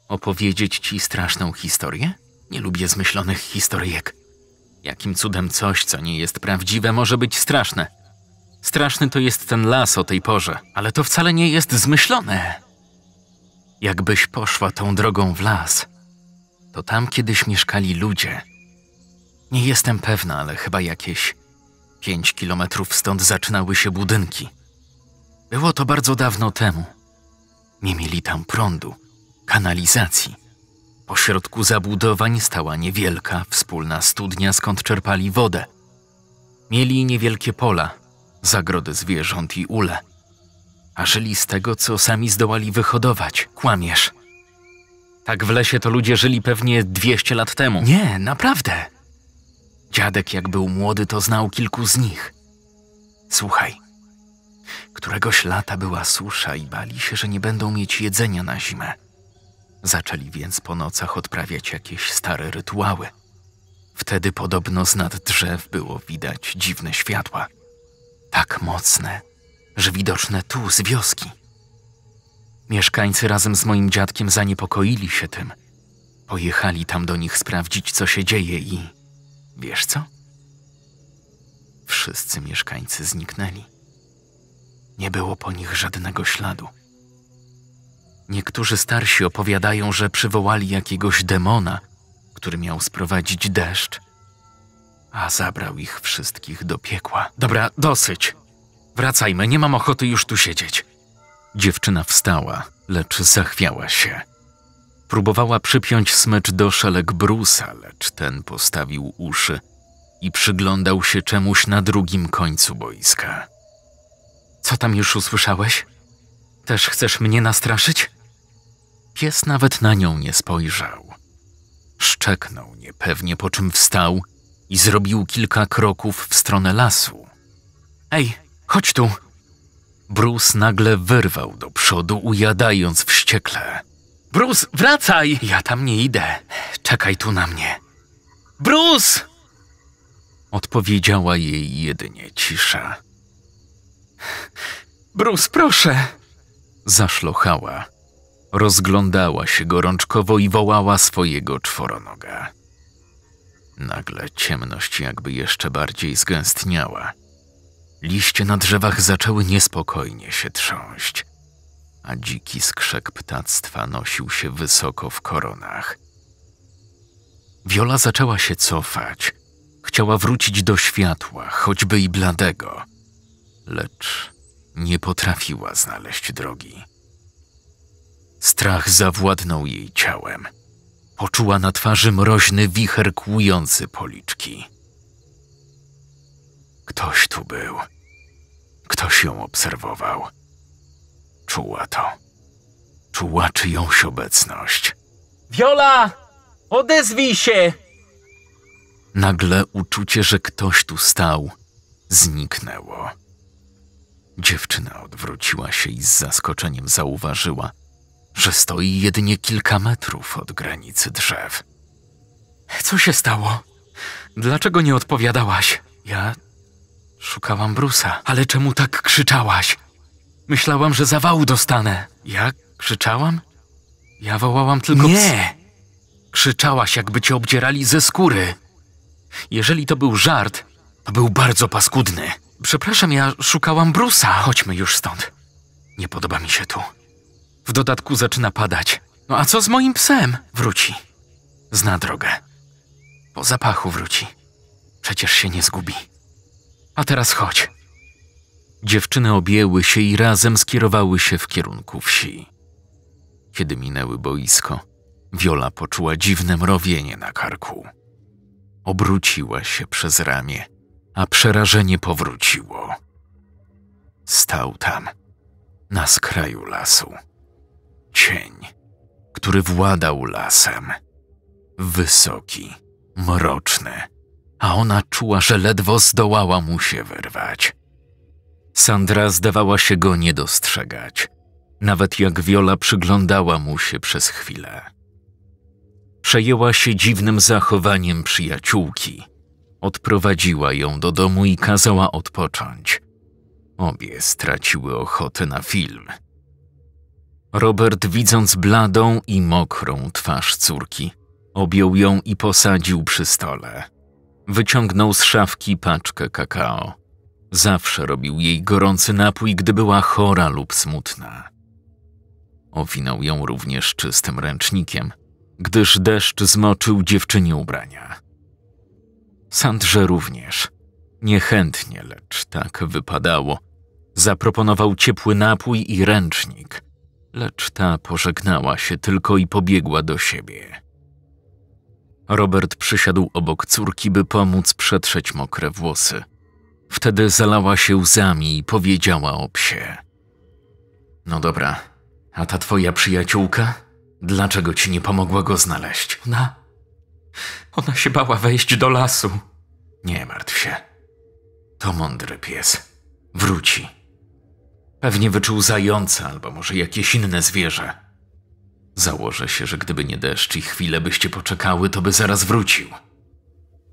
Opowiedzieć ci straszną historię? Nie lubię zmyślonych historyjek. Jakim cudem coś, co nie jest prawdziwe, może być straszne? Straszny to jest ten las o tej porze, ale to wcale nie jest zmyślone. Jakbyś poszła tą drogą w las, to tam kiedyś mieszkali ludzie. Nie jestem pewna, ale chyba jakieś Pięć kilometrów stąd zaczynały się budynki. Było to bardzo dawno temu. Nie mieli tam prądu, kanalizacji. Pośrodku zabudowań stała niewielka, wspólna studnia, skąd czerpali wodę. Mieli niewielkie pola, zagrody zwierząt i ule. A żyli z tego, co sami zdołali wyhodować. Kłamiesz. Tak w lesie to ludzie żyli pewnie 200 lat temu. Nie, naprawdę. Dziadek, jak był młody, to znał kilku z nich. Słuchaj, któregoś lata była susza i bali się, że nie będą mieć jedzenia na zimę. Zaczęli więc po nocach odprawiać jakieś stare rytuały. Wtedy podobno z nad drzew było widać dziwne światła. Tak mocne, że widoczne tu z wioski. Mieszkańcy razem z moim dziadkiem zaniepokoili się tym. Pojechali tam do nich sprawdzić, co się dzieje i Wiesz co? Wszyscy mieszkańcy zniknęli. Nie było po nich żadnego śladu. Niektórzy starsi opowiadają, że przywołali jakiegoś demona, który miał sprowadzić deszcz, a zabrał ich wszystkich do piekła. Dobra, dosyć. Wracajmy, nie mam ochoty już tu siedzieć. Dziewczyna wstała, lecz zachwiała się. Próbowała przypiąć smycz do szelek brusa, lecz ten postawił uszy i przyglądał się czemuś na drugim końcu boiska. Co tam już usłyszałeś? Też chcesz mnie nastraszyć? Pies nawet na nią nie spojrzał. Szczeknął niepewnie, po czym wstał i zrobił kilka kroków w stronę lasu. Ej, chodź tu! Bruce nagle wyrwał do przodu, ujadając wściekle. Bruce, wracaj! Ja tam nie idę. Czekaj tu na mnie. Bruce! Odpowiedziała jej jedynie cisza. Bruce, proszę! Zaszlochała. Rozglądała się gorączkowo i wołała swojego czworonoga. Nagle ciemność jakby jeszcze bardziej zgęstniała. Liście na drzewach zaczęły niespokojnie się trząść a dziki skrzek ptactwa nosił się wysoko w koronach. Wiola zaczęła się cofać. Chciała wrócić do światła, choćby i bladego, lecz nie potrafiła znaleźć drogi. Strach zawładnął jej ciałem. Poczuła na twarzy mroźny wicher kłujący policzki. Ktoś tu był. Ktoś ją obserwował. Czuła to. Czuła czyjąś obecność. Wiola! Odezwij się! Nagle uczucie, że ktoś tu stał, zniknęło. Dziewczyna odwróciła się i z zaskoczeniem zauważyła, że stoi jedynie kilka metrów od granicy drzew. Co się stało? Dlaczego nie odpowiadałaś? Ja szukałam Brusa, ale czemu tak krzyczałaś? Myślałam, że zawału dostanę. Jak? Krzyczałam? Ja wołałam tylko... Nie! Krzyczałaś, jakby cię obdzierali ze skóry. Jeżeli to był żart, to był bardzo paskudny. Przepraszam, ja szukałam Brusa. Chodźmy już stąd. Nie podoba mi się tu. W dodatku zaczyna padać. No a co z moim psem? Wróci. Zna drogę. Po zapachu wróci. Przecież się nie zgubi. A teraz chodź. Dziewczyny objęły się i razem skierowały się w kierunku wsi. Kiedy minęły boisko, Wiola poczuła dziwne mrowienie na karku. Obróciła się przez ramię, a przerażenie powróciło. Stał tam, na skraju lasu. Cień, który władał lasem. Wysoki, mroczny, a ona czuła, że ledwo zdołała mu się wyrwać. Sandra zdawała się go nie dostrzegać, nawet jak Wiola przyglądała mu się przez chwilę. Przejęła się dziwnym zachowaniem przyjaciółki. Odprowadziła ją do domu i kazała odpocząć. Obie straciły ochotę na film. Robert, widząc bladą i mokrą twarz córki, objął ją i posadził przy stole. Wyciągnął z szafki paczkę kakao. Zawsze robił jej gorący napój, gdy była chora lub smutna. Owinął ją również czystym ręcznikiem, gdyż deszcz zmoczył dziewczynie ubrania. Sandrze również, niechętnie, lecz tak wypadało, zaproponował ciepły napój i ręcznik, lecz ta pożegnała się tylko i pobiegła do siebie. Robert przysiadł obok córki, by pomóc przetrzeć mokre włosy. Wtedy zalała się łzami i powiedziała o psie. No dobra, a ta twoja przyjaciółka? Dlaczego ci nie pomogła go znaleźć? Ona. Ona się bała wejść do lasu. Nie martw się. To mądry pies. Wróci. Pewnie wyczuł zająca albo może jakieś inne zwierzę. Założę się, że gdyby nie deszcz i chwilę byście poczekały, to by zaraz wrócił.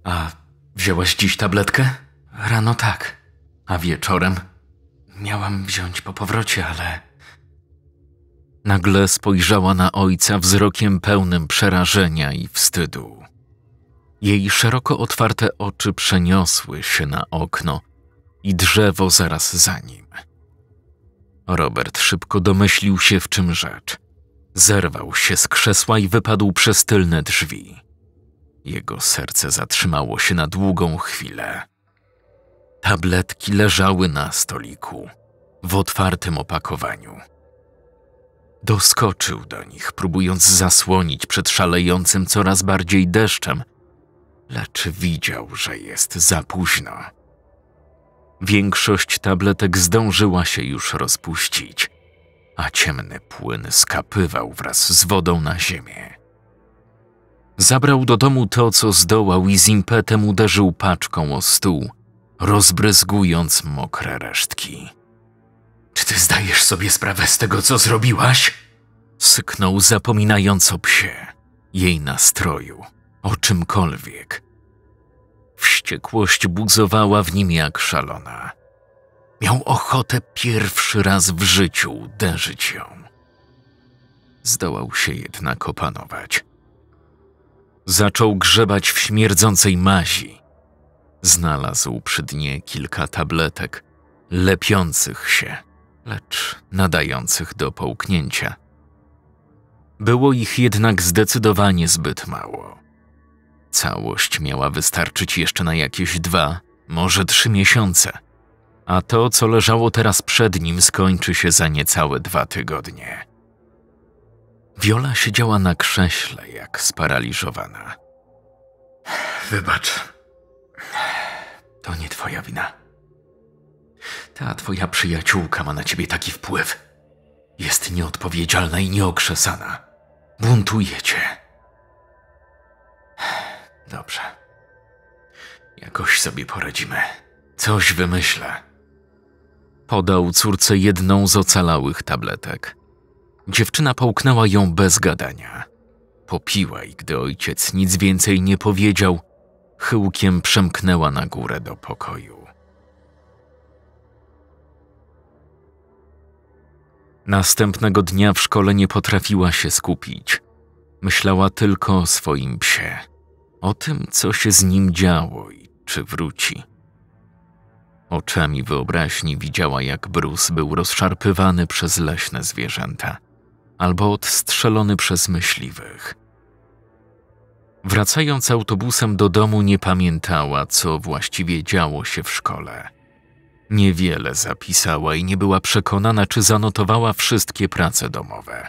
A wzięłaś dziś tabletkę? Rano tak, a wieczorem miałam wziąć po powrocie, ale. Nagle spojrzała na ojca wzrokiem pełnym przerażenia i wstydu. Jej szeroko otwarte oczy przeniosły się na okno i drzewo zaraz za nim. Robert szybko domyślił się, w czym rzecz. Zerwał się z krzesła i wypadł przez tylne drzwi. Jego serce zatrzymało się na długą chwilę. Tabletki leżały na stoliku, w otwartym opakowaniu. Doskoczył do nich, próbując zasłonić przed szalejącym coraz bardziej deszczem, lecz widział, że jest za późno. Większość tabletek zdążyła się już rozpuścić, a ciemny płyn skapywał wraz z wodą na ziemię. Zabrał do domu to, co zdołał i z impetem uderzył paczką o stół, rozbryzgując mokre resztki. Czy ty zdajesz sobie sprawę z tego, co zrobiłaś? Syknął, zapominając o psie, jej nastroju, o czymkolwiek. Wściekłość buzowała w nim jak szalona. Miał ochotę pierwszy raz w życiu uderzyć ją. Zdołał się jednak opanować. Zaczął grzebać w śmierdzącej mazi, Znalazł przy dnie kilka tabletek, lepiących się, lecz nadających do połknięcia. Było ich jednak zdecydowanie zbyt mało. Całość miała wystarczyć jeszcze na jakieś dwa, może trzy miesiące, a to, co leżało teraz przed nim, skończy się za niecałe dwa tygodnie. Wiola siedziała na krześle, jak sparaliżowana. Wybacz, to nie twoja wina. Ta twoja przyjaciółka ma na ciebie taki wpływ. Jest nieodpowiedzialna i nieokrzesana. Buntuje cię. Dobrze. Jakoś sobie poradzimy. Coś wymyślę. Podał córce jedną z ocalałych tabletek. Dziewczyna połknęła ją bez gadania. Popiła i gdy ojciec nic więcej nie powiedział, chyłkiem przemknęła na górę do pokoju. Następnego dnia w szkole nie potrafiła się skupić. Myślała tylko o swoim psie, o tym, co się z nim działo i czy wróci. Oczami wyobraźni widziała, jak Bruce był rozszarpywany przez leśne zwierzęta albo odstrzelony przez myśliwych – Wracając autobusem do domu, nie pamiętała, co właściwie działo się w szkole. Niewiele zapisała i nie była przekonana, czy zanotowała wszystkie prace domowe.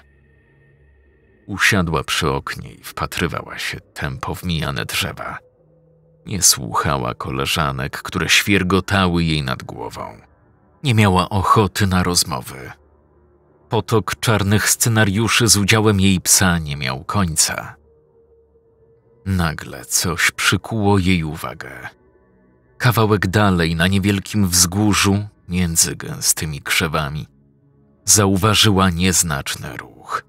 Usiadła przy oknie i wpatrywała się tempo w mijane drzewa. Nie słuchała koleżanek, które świergotały jej nad głową. Nie miała ochoty na rozmowy. Potok czarnych scenariuszy z udziałem jej psa nie miał końca. Nagle coś przykuło jej uwagę. Kawałek dalej, na niewielkim wzgórzu, między gęstymi krzewami, zauważyła nieznaczny ruch.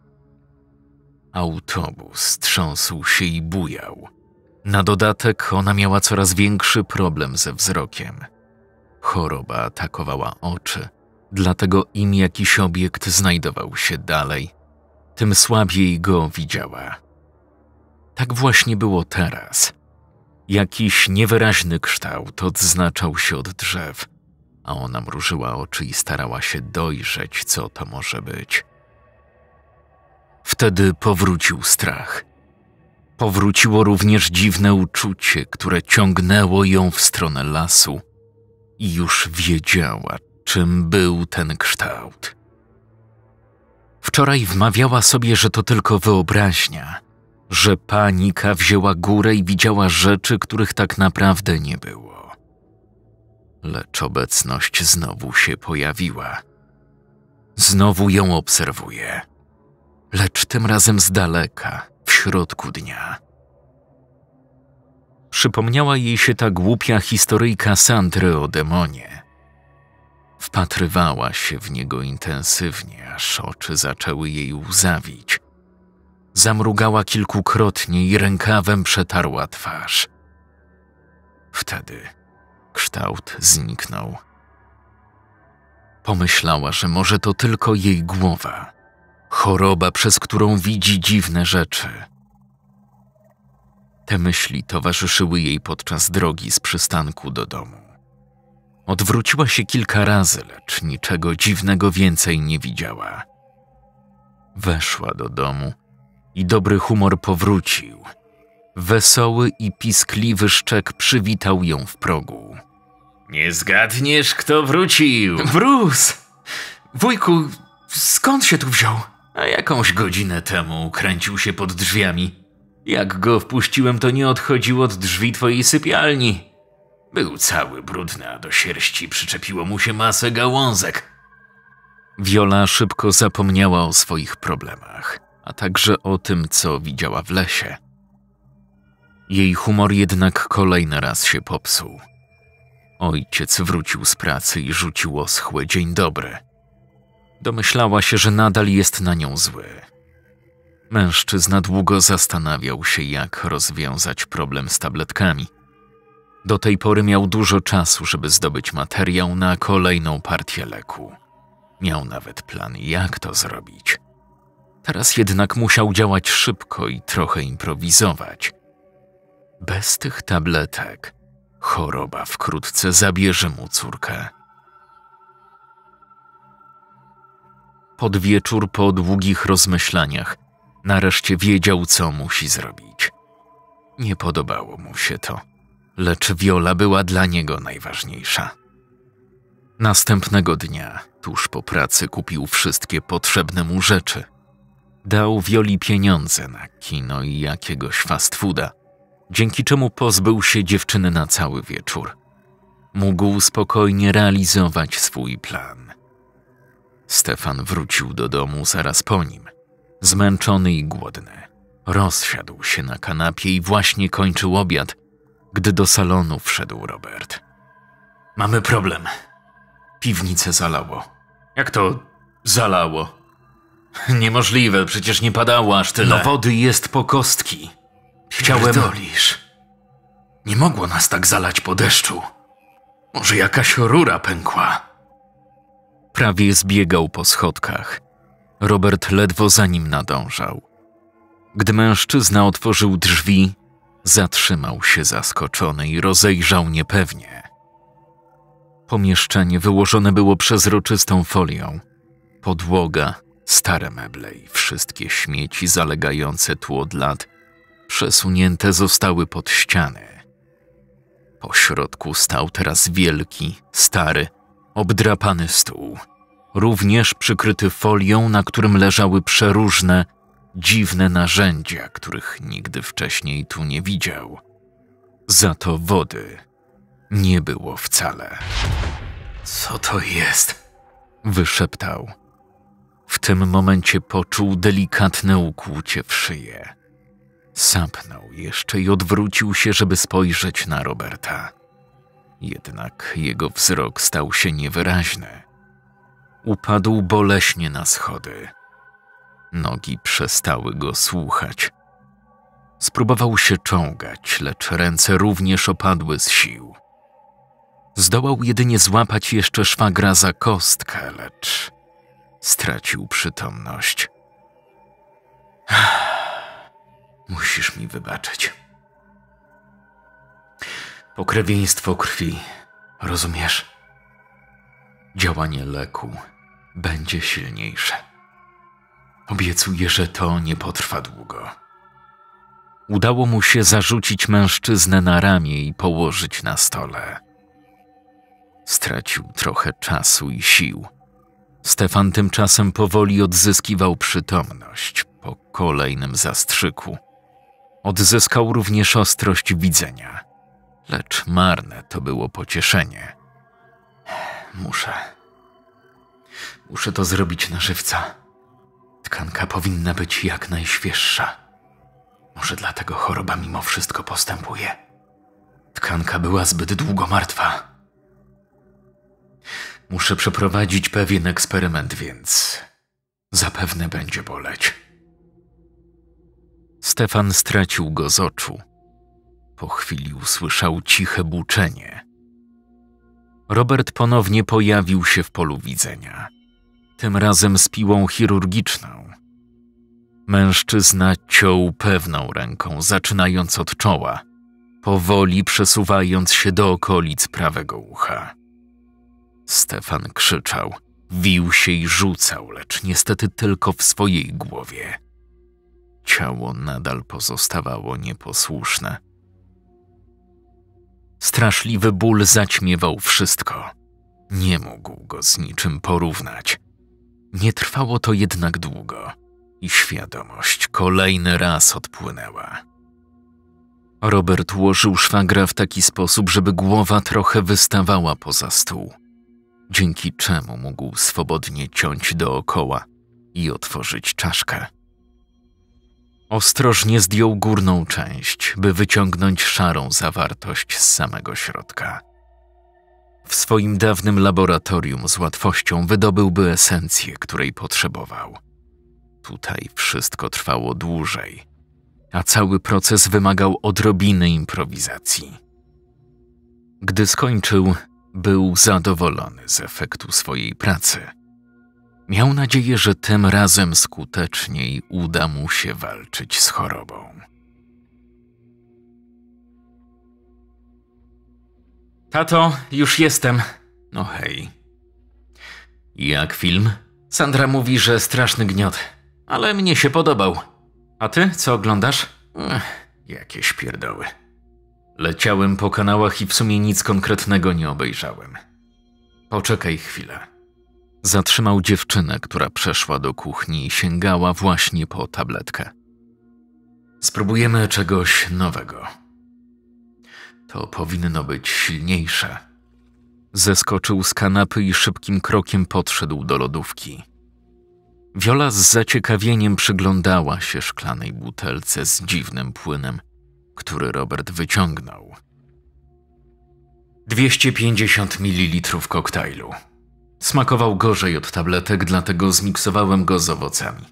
Autobus trząsł się i bujał. Na dodatek ona miała coraz większy problem ze wzrokiem. Choroba atakowała oczy, dlatego im jakiś obiekt znajdował się dalej, tym słabiej go widziała. Tak właśnie było teraz. Jakiś niewyraźny kształt odznaczał się od drzew, a ona mrużyła oczy i starała się dojrzeć, co to może być. Wtedy powrócił strach. Powróciło również dziwne uczucie, które ciągnęło ją w stronę lasu i już wiedziała, czym był ten kształt. Wczoraj wmawiała sobie, że to tylko wyobraźnia – że panika wzięła górę i widziała rzeczy, których tak naprawdę nie było. Lecz obecność znowu się pojawiła. Znowu ją obserwuję, lecz tym razem z daleka, w środku dnia. Przypomniała jej się ta głupia historyjka Sandry o demonie. Wpatrywała się w niego intensywnie, aż oczy zaczęły jej łzawić Zamrugała kilkukrotnie i rękawem przetarła twarz. Wtedy kształt zniknął. Pomyślała, że może to tylko jej głowa, choroba, przez którą widzi dziwne rzeczy. Te myśli towarzyszyły jej podczas drogi z przystanku do domu. Odwróciła się kilka razy, lecz niczego dziwnego więcej nie widziała. Weszła do domu i dobry humor powrócił. Wesoły i piskliwy szczek przywitał ją w progu. Nie zgadniesz, kto wrócił. Bruce! Wujku, skąd się tu wziął? A jakąś godzinę temu kręcił się pod drzwiami. Jak go wpuściłem, to nie odchodził od drzwi twojej sypialni. Był cały brudny, a do sierści przyczepiło mu się masę gałązek. Wiola szybko zapomniała o swoich problemach a także o tym, co widziała w lesie. Jej humor jednak kolejny raz się popsuł. Ojciec wrócił z pracy i rzucił oschły dzień dobry. Domyślała się, że nadal jest na nią zły. Mężczyzna długo zastanawiał się, jak rozwiązać problem z tabletkami. Do tej pory miał dużo czasu, żeby zdobyć materiał na kolejną partię leku. Miał nawet plan, jak to zrobić. Teraz jednak musiał działać szybko i trochę improwizować. Bez tych tabletek choroba wkrótce zabierze mu córkę. Pod wieczór po długich rozmyślaniach nareszcie wiedział, co musi zrobić. Nie podobało mu się to, lecz Viola była dla niego najważniejsza. Następnego dnia, tuż po pracy, kupił wszystkie potrzebne mu rzeczy, Dał Wioli pieniądze na kino i jakiegoś fast fooda, dzięki czemu pozbył się dziewczyny na cały wieczór. Mógł spokojnie realizować swój plan. Stefan wrócił do domu zaraz po nim, zmęczony i głodny. Rozsiadł się na kanapie i właśnie kończył obiad, gdy do salonu wszedł Robert. Mamy problem. Piwnicę zalało. Jak to zalało? Niemożliwe, przecież nie padało aż tyle. No wody jest po kostki. Chciałem... Pierdolisz. Nie mogło nas tak zalać po deszczu. Może jakaś rura pękła. Prawie zbiegał po schodkach. Robert ledwo za nim nadążał. Gdy mężczyzna otworzył drzwi, zatrzymał się zaskoczony i rozejrzał niepewnie. Pomieszczenie wyłożone było przezroczystą folią. Podłoga stare meble i wszystkie śmieci zalegające tu od lat przesunięte zostały pod ściany. Po środku stał teraz wielki, stary, obdrapany stół, również przykryty folią, na którym leżały przeróżne, dziwne narzędzia, których nigdy wcześniej tu nie widział. Za to wody nie było wcale. Co to jest? Wyszeptał w tym momencie poczuł delikatne ukłucie w szyję. Sapnął jeszcze i odwrócił się, żeby spojrzeć na Roberta. Jednak jego wzrok stał się niewyraźny. Upadł boleśnie na schody. Nogi przestały go słuchać. Spróbował się czołgać, lecz ręce również opadły z sił. Zdołał jedynie złapać jeszcze szwagra za kostkę, lecz stracił przytomność. Musisz mi wybaczyć. Pokrewieństwo krwi, rozumiesz? Działanie leku będzie silniejsze. Obiecuję, że to nie potrwa długo. Udało mu się zarzucić mężczyznę na ramię i położyć na stole. Stracił trochę czasu i sił Stefan tymczasem powoli odzyskiwał przytomność po kolejnym zastrzyku. Odzyskał również ostrość widzenia, lecz marne to było pocieszenie. Muszę. Muszę to zrobić na żywca. Tkanka powinna być jak najświeższa. Może dlatego choroba mimo wszystko postępuje. Tkanka była zbyt długo martwa. Muszę przeprowadzić pewien eksperyment, więc zapewne będzie boleć. Stefan stracił go z oczu. Po chwili usłyszał ciche buczenie. Robert ponownie pojawił się w polu widzenia, tym razem z piłą chirurgiczną. Mężczyzna ciął pewną ręką, zaczynając od czoła, powoli przesuwając się do okolic prawego ucha. Stefan krzyczał, wił się i rzucał, lecz niestety tylko w swojej głowie. Ciało nadal pozostawało nieposłuszne. Straszliwy ból zaćmiewał wszystko. Nie mógł go z niczym porównać. Nie trwało to jednak długo i świadomość kolejny raz odpłynęła. Robert ułożył szwagra w taki sposób, żeby głowa trochę wystawała poza stół dzięki czemu mógł swobodnie ciąć dookoła i otworzyć czaszkę. Ostrożnie zdjął górną część, by wyciągnąć szarą zawartość z samego środka. W swoim dawnym laboratorium z łatwością wydobyłby esencję, której potrzebował. Tutaj wszystko trwało dłużej, a cały proces wymagał odrobiny improwizacji. Gdy skończył, był zadowolony z efektu swojej pracy. Miał nadzieję, że tym razem skuteczniej uda mu się walczyć z chorobą. Tato, już jestem. No hej. Jak film? Sandra mówi, że straszny gniot, ale mnie się podobał. A ty co oglądasz? Ech, jakieś pierdoły. Leciałem po kanałach i w sumie nic konkretnego nie obejrzałem. Poczekaj chwilę. Zatrzymał dziewczynę, która przeszła do kuchni i sięgała właśnie po tabletkę. Spróbujemy czegoś nowego. To powinno być silniejsze. Zeskoczył z kanapy i szybkim krokiem podszedł do lodówki. Wiola z zaciekawieniem przyglądała się szklanej butelce z dziwnym płynem – który Robert wyciągnął. 250 ml koktajlu. Smakował gorzej od tabletek, dlatego zmiksowałem go z owocami.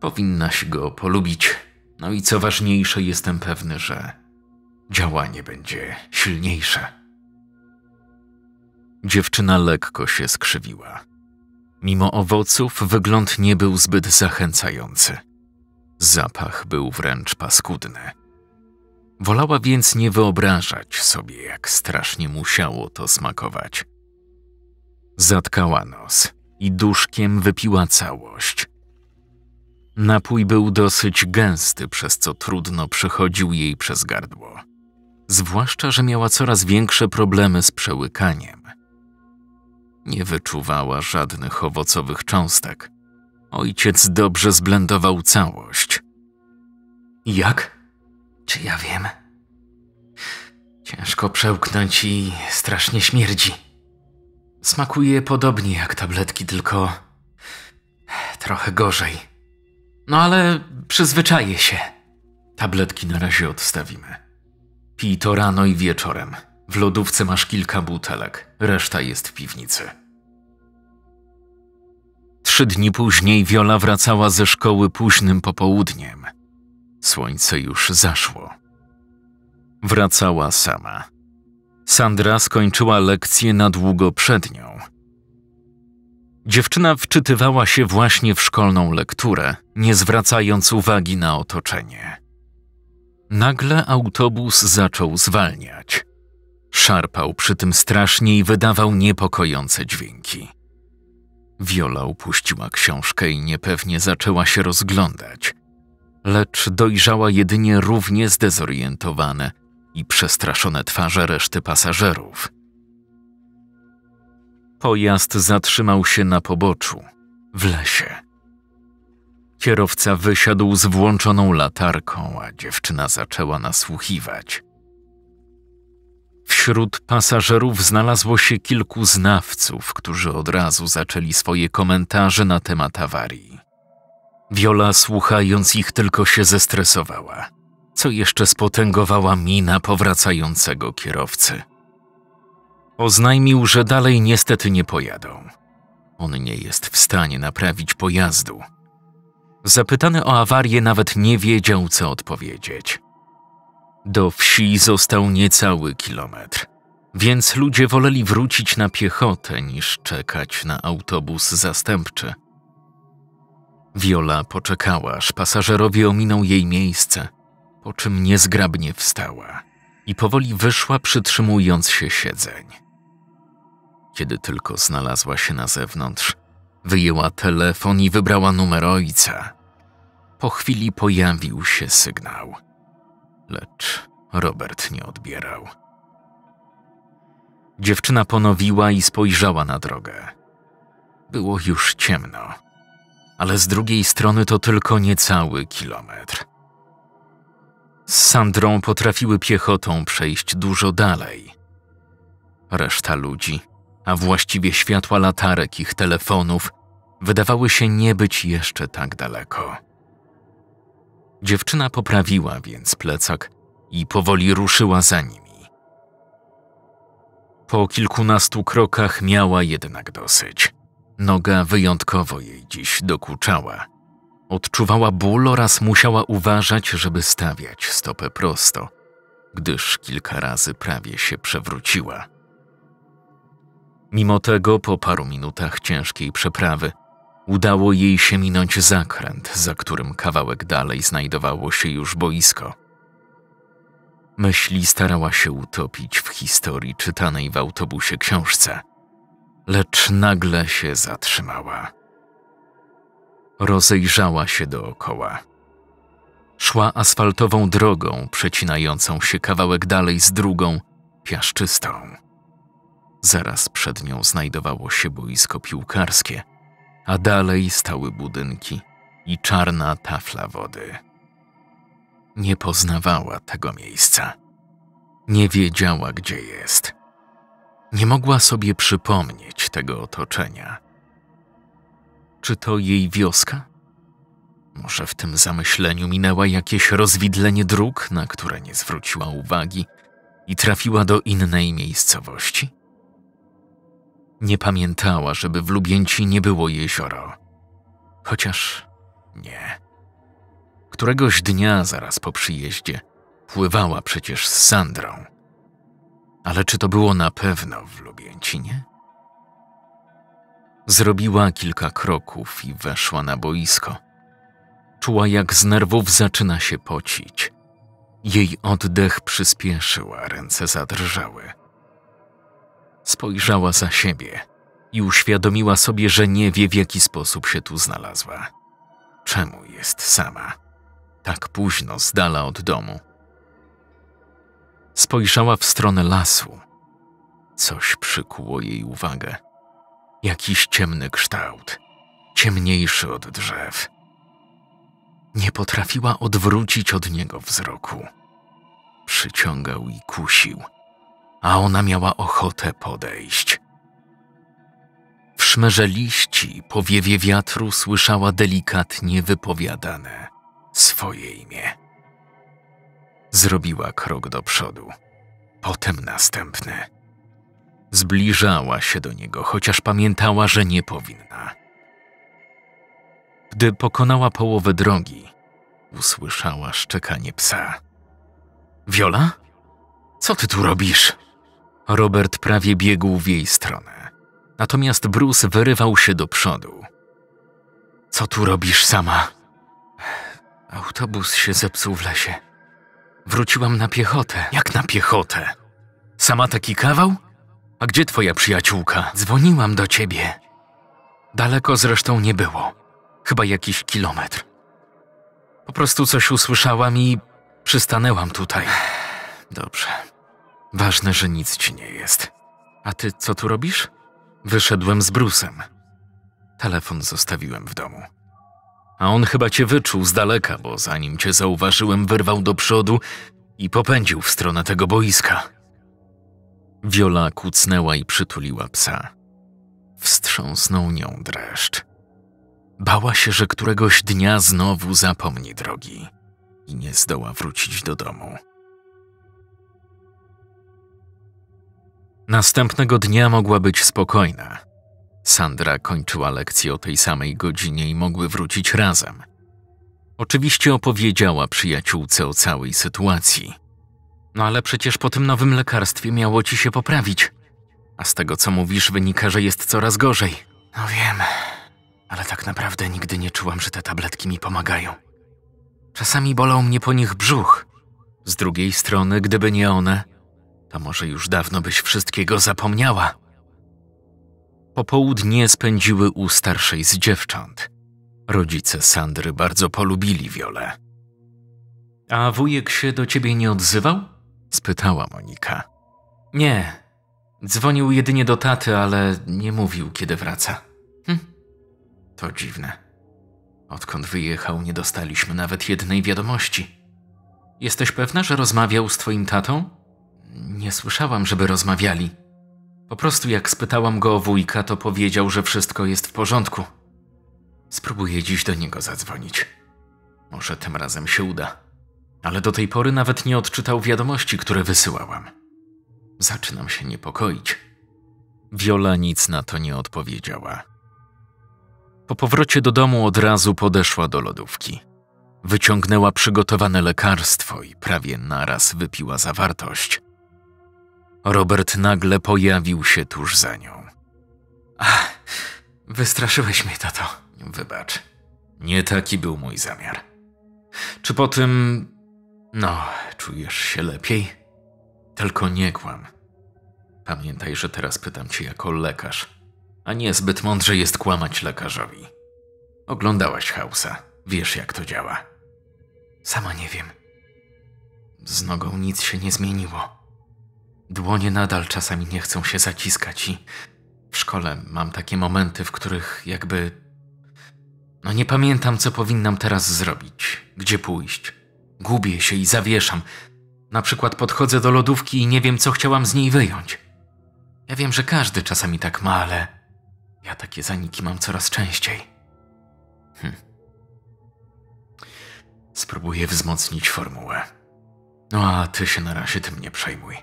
Powinnaś go polubić. No i co ważniejsze, jestem pewny, że działanie będzie silniejsze. Dziewczyna lekko się skrzywiła. Mimo owoców, wygląd nie był zbyt zachęcający. Zapach był wręcz paskudny. Wolała więc nie wyobrażać sobie, jak strasznie musiało to smakować. Zatkała nos i duszkiem wypiła całość. Napój był dosyć gęsty, przez co trudno przechodził jej przez gardło. Zwłaszcza, że miała coraz większe problemy z przełykaniem. Nie wyczuwała żadnych owocowych cząstek. Ojciec dobrze zblendował całość. Jak? Czy ja wiem? Ciężko przełknąć i strasznie śmierdzi. Smakuje podobnie jak tabletki, tylko trochę gorzej. No ale przyzwyczaję się. Tabletki na razie odstawimy. Pij to rano i wieczorem. W lodówce masz kilka butelek, reszta jest w piwnicy. Trzy dni później Wiola wracała ze szkoły późnym popołudniem. Słońce już zaszło. Wracała sama. Sandra skończyła lekcję na długo przed nią. Dziewczyna wczytywała się właśnie w szkolną lekturę, nie zwracając uwagi na otoczenie. Nagle autobus zaczął zwalniać. Szarpał przy tym strasznie i wydawał niepokojące dźwięki. Wiola upuściła książkę i niepewnie zaczęła się rozglądać lecz dojrzała jedynie równie zdezorientowane i przestraszone twarze reszty pasażerów. Pojazd zatrzymał się na poboczu, w lesie. Kierowca wysiadł z włączoną latarką, a dziewczyna zaczęła nasłuchiwać. Wśród pasażerów znalazło się kilku znawców, którzy od razu zaczęli swoje komentarze na temat awarii. Wiola, słuchając ich, tylko się zestresowała, co jeszcze spotęgowała mina powracającego kierowcy. Oznajmił, że dalej niestety nie pojadą. On nie jest w stanie naprawić pojazdu. Zapytany o awarię, nawet nie wiedział, co odpowiedzieć. Do wsi został niecały kilometr, więc ludzie woleli wrócić na piechotę niż czekać na autobus zastępczy. Viola poczekała, aż pasażerowie ominął jej miejsce, po czym niezgrabnie wstała i powoli wyszła, przytrzymując się siedzeń. Kiedy tylko znalazła się na zewnątrz, wyjęła telefon i wybrała numer ojca. Po chwili pojawił się sygnał, lecz Robert nie odbierał. Dziewczyna ponowiła i spojrzała na drogę. Było już ciemno ale z drugiej strony to tylko niecały kilometr. Z Sandrą potrafiły piechotą przejść dużo dalej. Reszta ludzi, a właściwie światła latarek ich telefonów, wydawały się nie być jeszcze tak daleko. Dziewczyna poprawiła więc plecak i powoli ruszyła za nimi. Po kilkunastu krokach miała jednak dosyć. Noga wyjątkowo jej dziś dokuczała. Odczuwała ból oraz musiała uważać, żeby stawiać stopę prosto, gdyż kilka razy prawie się przewróciła. Mimo tego, po paru minutach ciężkiej przeprawy, udało jej się minąć zakręt, za którym kawałek dalej znajdowało się już boisko. Myśli starała się utopić w historii czytanej w autobusie książce lecz nagle się zatrzymała. Rozejrzała się dookoła. Szła asfaltową drogą, przecinającą się kawałek dalej z drugą, piaszczystą. Zaraz przed nią znajdowało się boisko piłkarskie, a dalej stały budynki i czarna tafla wody. Nie poznawała tego miejsca. Nie wiedziała, gdzie jest. Nie mogła sobie przypomnieć tego otoczenia. Czy to jej wioska? Może w tym zamyśleniu minęła jakieś rozwidlenie dróg, na które nie zwróciła uwagi i trafiła do innej miejscowości? Nie pamiętała, żeby w Lubięci nie było jezioro. Chociaż nie. Któregoś dnia zaraz po przyjeździe pływała przecież z Sandrą. Ale czy to było na pewno w Lubięcinie? Zrobiła kilka kroków i weszła na boisko. Czuła, jak z nerwów zaczyna się pocić. Jej oddech przyspieszył, a ręce zadrżały. Spojrzała za siebie i uświadomiła sobie, że nie wie, w jaki sposób się tu znalazła. Czemu jest sama? Tak późno, z dala od domu. Spojrzała w stronę lasu. Coś przykuło jej uwagę. Jakiś ciemny kształt, ciemniejszy od drzew. Nie potrafiła odwrócić od niego wzroku. Przyciągał i kusił, a ona miała ochotę podejść. W szmerze liści powiewie wiatru słyszała delikatnie wypowiadane swoje imię. Zrobiła krok do przodu, potem następny. Zbliżała się do niego, chociaż pamiętała, że nie powinna. Gdy pokonała połowę drogi, usłyszała szczekanie psa. Wiola? Co ty tu robisz? Robert prawie biegł w jej stronę. Natomiast Bruce wyrywał się do przodu. Co tu robisz sama? Autobus się zepsuł w lesie. Wróciłam na piechotę. Jak na piechotę? Sama taki kawał? A gdzie twoja przyjaciółka? Dzwoniłam do ciebie. Daleko zresztą nie było. Chyba jakiś kilometr. Po prostu coś usłyszałam i przystanęłam tutaj. Dobrze. Ważne, że nic ci nie jest. A ty co tu robisz? Wyszedłem z Brusem. Telefon zostawiłem w domu. A on chyba cię wyczuł z daleka, bo zanim cię zauważyłem, wyrwał do przodu i popędził w stronę tego boiska. Wiola kucnęła i przytuliła psa. Wstrząsnął nią dreszcz. Bała się, że któregoś dnia znowu zapomni drogi i nie zdoła wrócić do domu. Następnego dnia mogła być spokojna. Sandra kończyła lekcję o tej samej godzinie i mogły wrócić razem. Oczywiście opowiedziała przyjaciółce o całej sytuacji. No ale przecież po tym nowym lekarstwie miało ci się poprawić. A z tego co mówisz, wynika, że jest coraz gorzej. No wiem, ale tak naprawdę nigdy nie czułam, że te tabletki mi pomagają. Czasami bolał mnie po nich brzuch. Z drugiej strony, gdyby nie one, to może już dawno byś wszystkiego zapomniała. Popołudnie spędziły u starszej z dziewcząt. Rodzice Sandry bardzo polubili Wiolę. A wujek się do ciebie nie odzywał? spytała Monika. Nie. Dzwonił jedynie do taty, ale nie mówił, kiedy wraca. Hm. To dziwne. Odkąd wyjechał, nie dostaliśmy nawet jednej wiadomości. Jesteś pewna, że rozmawiał z twoim tatą? Nie słyszałam, żeby rozmawiali. Po prostu jak spytałam go o wujka, to powiedział, że wszystko jest w porządku. Spróbuję dziś do niego zadzwonić. Może tym razem się uda. Ale do tej pory nawet nie odczytał wiadomości, które wysyłałam. Zaczynam się niepokoić. Wiola nic na to nie odpowiedziała. Po powrocie do domu od razu podeszła do lodówki. Wyciągnęła przygotowane lekarstwo i prawie naraz wypiła zawartość. Robert nagle pojawił się tuż za nią. Ach, wystraszyłeś mnie, tato. Wybacz. Nie taki był mój zamiar. Czy po tym. No, czujesz się lepiej? Tylko nie kłam. Pamiętaj, że teraz pytam cię jako lekarz, a nie zbyt mądrze jest kłamać lekarzowi. Oglądałaś hausa, wiesz jak to działa. Sama nie wiem. Z nogą nic się nie zmieniło. Dłonie nadal czasami nie chcą się zaciskać i w szkole mam takie momenty, w których jakby. No nie pamiętam, co powinnam teraz zrobić, gdzie pójść. Gubię się i zawieszam. Na przykład podchodzę do lodówki i nie wiem, co chciałam z niej wyjąć. Ja wiem, że każdy czasami tak ma, ale ja takie zaniki mam coraz częściej. Hm. Spróbuję wzmocnić formułę. No a ty się na razie tym nie przejmuj.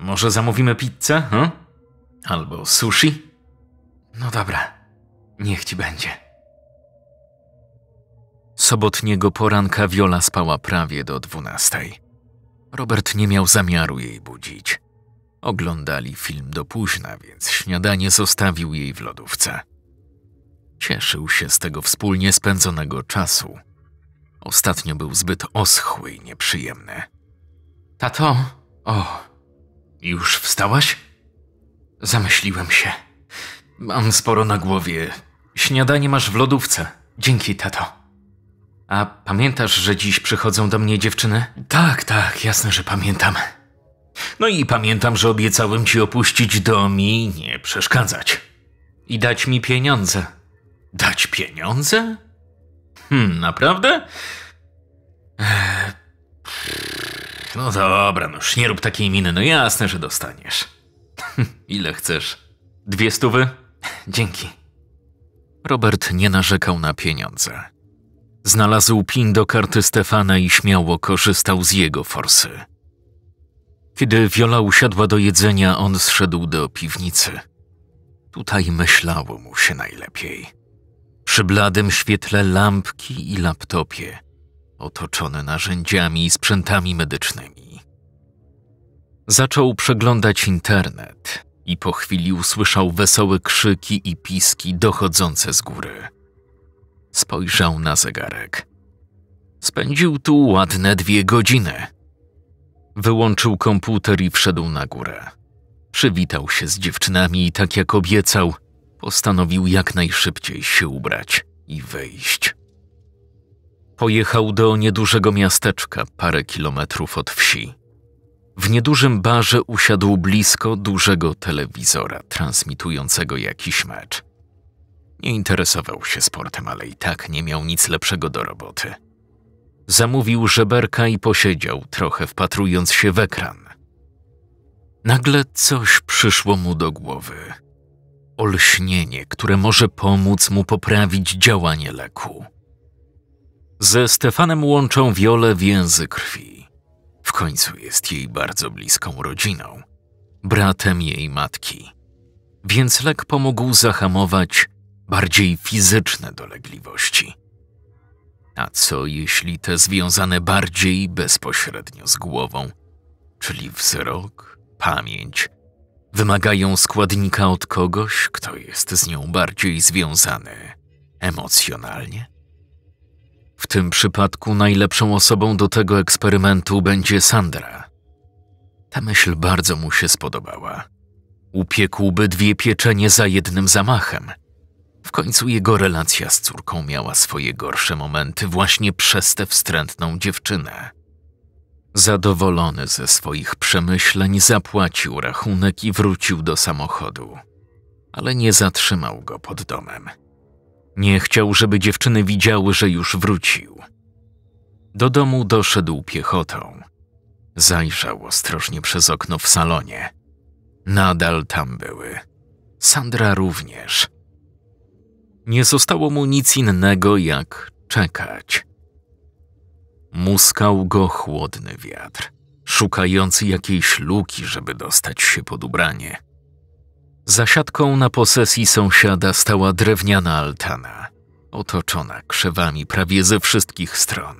Może zamówimy pizzę, hmm? Albo sushi? No dobra, niech ci będzie. Sobotniego poranka Wiola spała prawie do dwunastej. Robert nie miał zamiaru jej budzić. Oglądali film do późna, więc śniadanie zostawił jej w lodówce. Cieszył się z tego wspólnie spędzonego czasu. Ostatnio był zbyt oschły i nieprzyjemny. Tato, o, już wstałaś? Zamyśliłem się. Mam sporo na głowie. Śniadanie masz w lodówce. Dzięki, tato. A pamiętasz, że dziś przychodzą do mnie dziewczyny? Tak, tak, jasne, że pamiętam. No i pamiętam, że obiecałem ci opuścić dom i nie przeszkadzać. I dać mi pieniądze. Dać pieniądze? Hmm, naprawdę? Eee, no dobra, no już nie rób takiej miny, no jasne, że dostaniesz. Ile chcesz? Dwie stówy? Dzięki. Robert nie narzekał na pieniądze. Znalazł pin do karty Stefana i śmiało korzystał z jego forsy. Kiedy Wiola usiadła do jedzenia, on zszedł do piwnicy. Tutaj myślało mu się najlepiej. Przy bladym świetle lampki i laptopie – otoczony narzędziami i sprzętami medycznymi. Zaczął przeglądać internet i po chwili usłyszał wesołe krzyki i piski dochodzące z góry. Spojrzał na zegarek. Spędził tu ładne dwie godziny. Wyłączył komputer i wszedł na górę. Przywitał się z dziewczynami i tak jak obiecał, postanowił jak najszybciej się ubrać i wyjść. Pojechał do niedużego miasteczka parę kilometrów od wsi. W niedużym barze usiadł blisko dużego telewizora transmitującego jakiś mecz. Nie interesował się sportem, ale i tak nie miał nic lepszego do roboty. Zamówił żeberka i posiedział, trochę wpatrując się w ekran. Nagle coś przyszło mu do głowy. Olśnienie, które może pomóc mu poprawić działanie leku. Ze Stefanem łączą wiole więzy krwi. W końcu jest jej bardzo bliską rodziną, bratem jej matki. Więc lek pomógł zahamować bardziej fizyczne dolegliwości. A co jeśli te związane bardziej bezpośrednio z głową, czyli wzrok, pamięć, wymagają składnika od kogoś, kto jest z nią bardziej związany emocjonalnie? W tym przypadku najlepszą osobą do tego eksperymentu będzie Sandra. Ta myśl bardzo mu się spodobała. Upiekłby dwie pieczenie za jednym zamachem. W końcu jego relacja z córką miała swoje gorsze momenty właśnie przez tę wstrętną dziewczynę. Zadowolony ze swoich przemyśleń, zapłacił rachunek i wrócił do samochodu, ale nie zatrzymał go pod domem. Nie chciał, żeby dziewczyny widziały, że już wrócił. Do domu doszedł piechotą. Zajrzał ostrożnie przez okno w salonie. Nadal tam były. Sandra również. Nie zostało mu nic innego jak czekać. Muskał go chłodny wiatr, szukający jakiejś luki, żeby dostać się pod ubranie. Za siatką na posesji sąsiada stała drewniana altana, otoczona krzewami prawie ze wszystkich stron.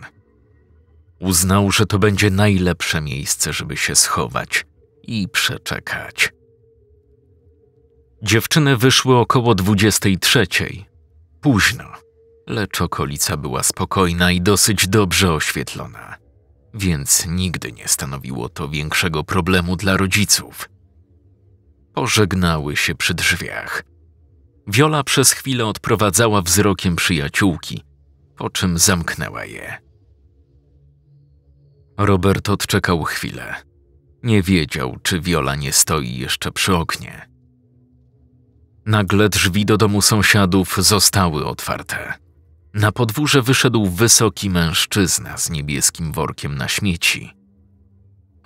Uznał, że to będzie najlepsze miejsce, żeby się schować i przeczekać. Dziewczyny wyszły około 23. Późno, lecz okolica była spokojna i dosyć dobrze oświetlona, więc nigdy nie stanowiło to większego problemu dla rodziców – Pożegnały się przy drzwiach. Wiola przez chwilę odprowadzała wzrokiem przyjaciółki, po czym zamknęła je. Robert odczekał chwilę. Nie wiedział, czy Wiola nie stoi jeszcze przy oknie. Nagle drzwi do domu sąsiadów zostały otwarte. Na podwórze wyszedł wysoki mężczyzna z niebieskim workiem na śmieci.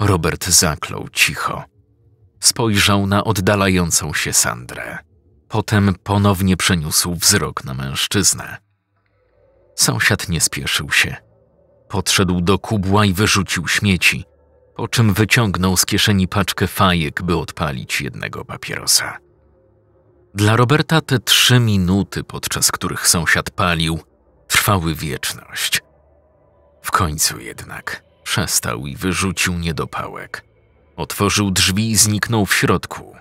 Robert zaklął cicho spojrzał na oddalającą się Sandrę. Potem ponownie przeniósł wzrok na mężczyznę. Sąsiad nie spieszył się. Podszedł do kubła i wyrzucił śmieci, po czym wyciągnął z kieszeni paczkę fajek, by odpalić jednego papierosa. Dla Roberta te trzy minuty, podczas których sąsiad palił, trwały wieczność. W końcu jednak przestał i wyrzucił niedopałek. Otworzył drzwi i zniknął w środku.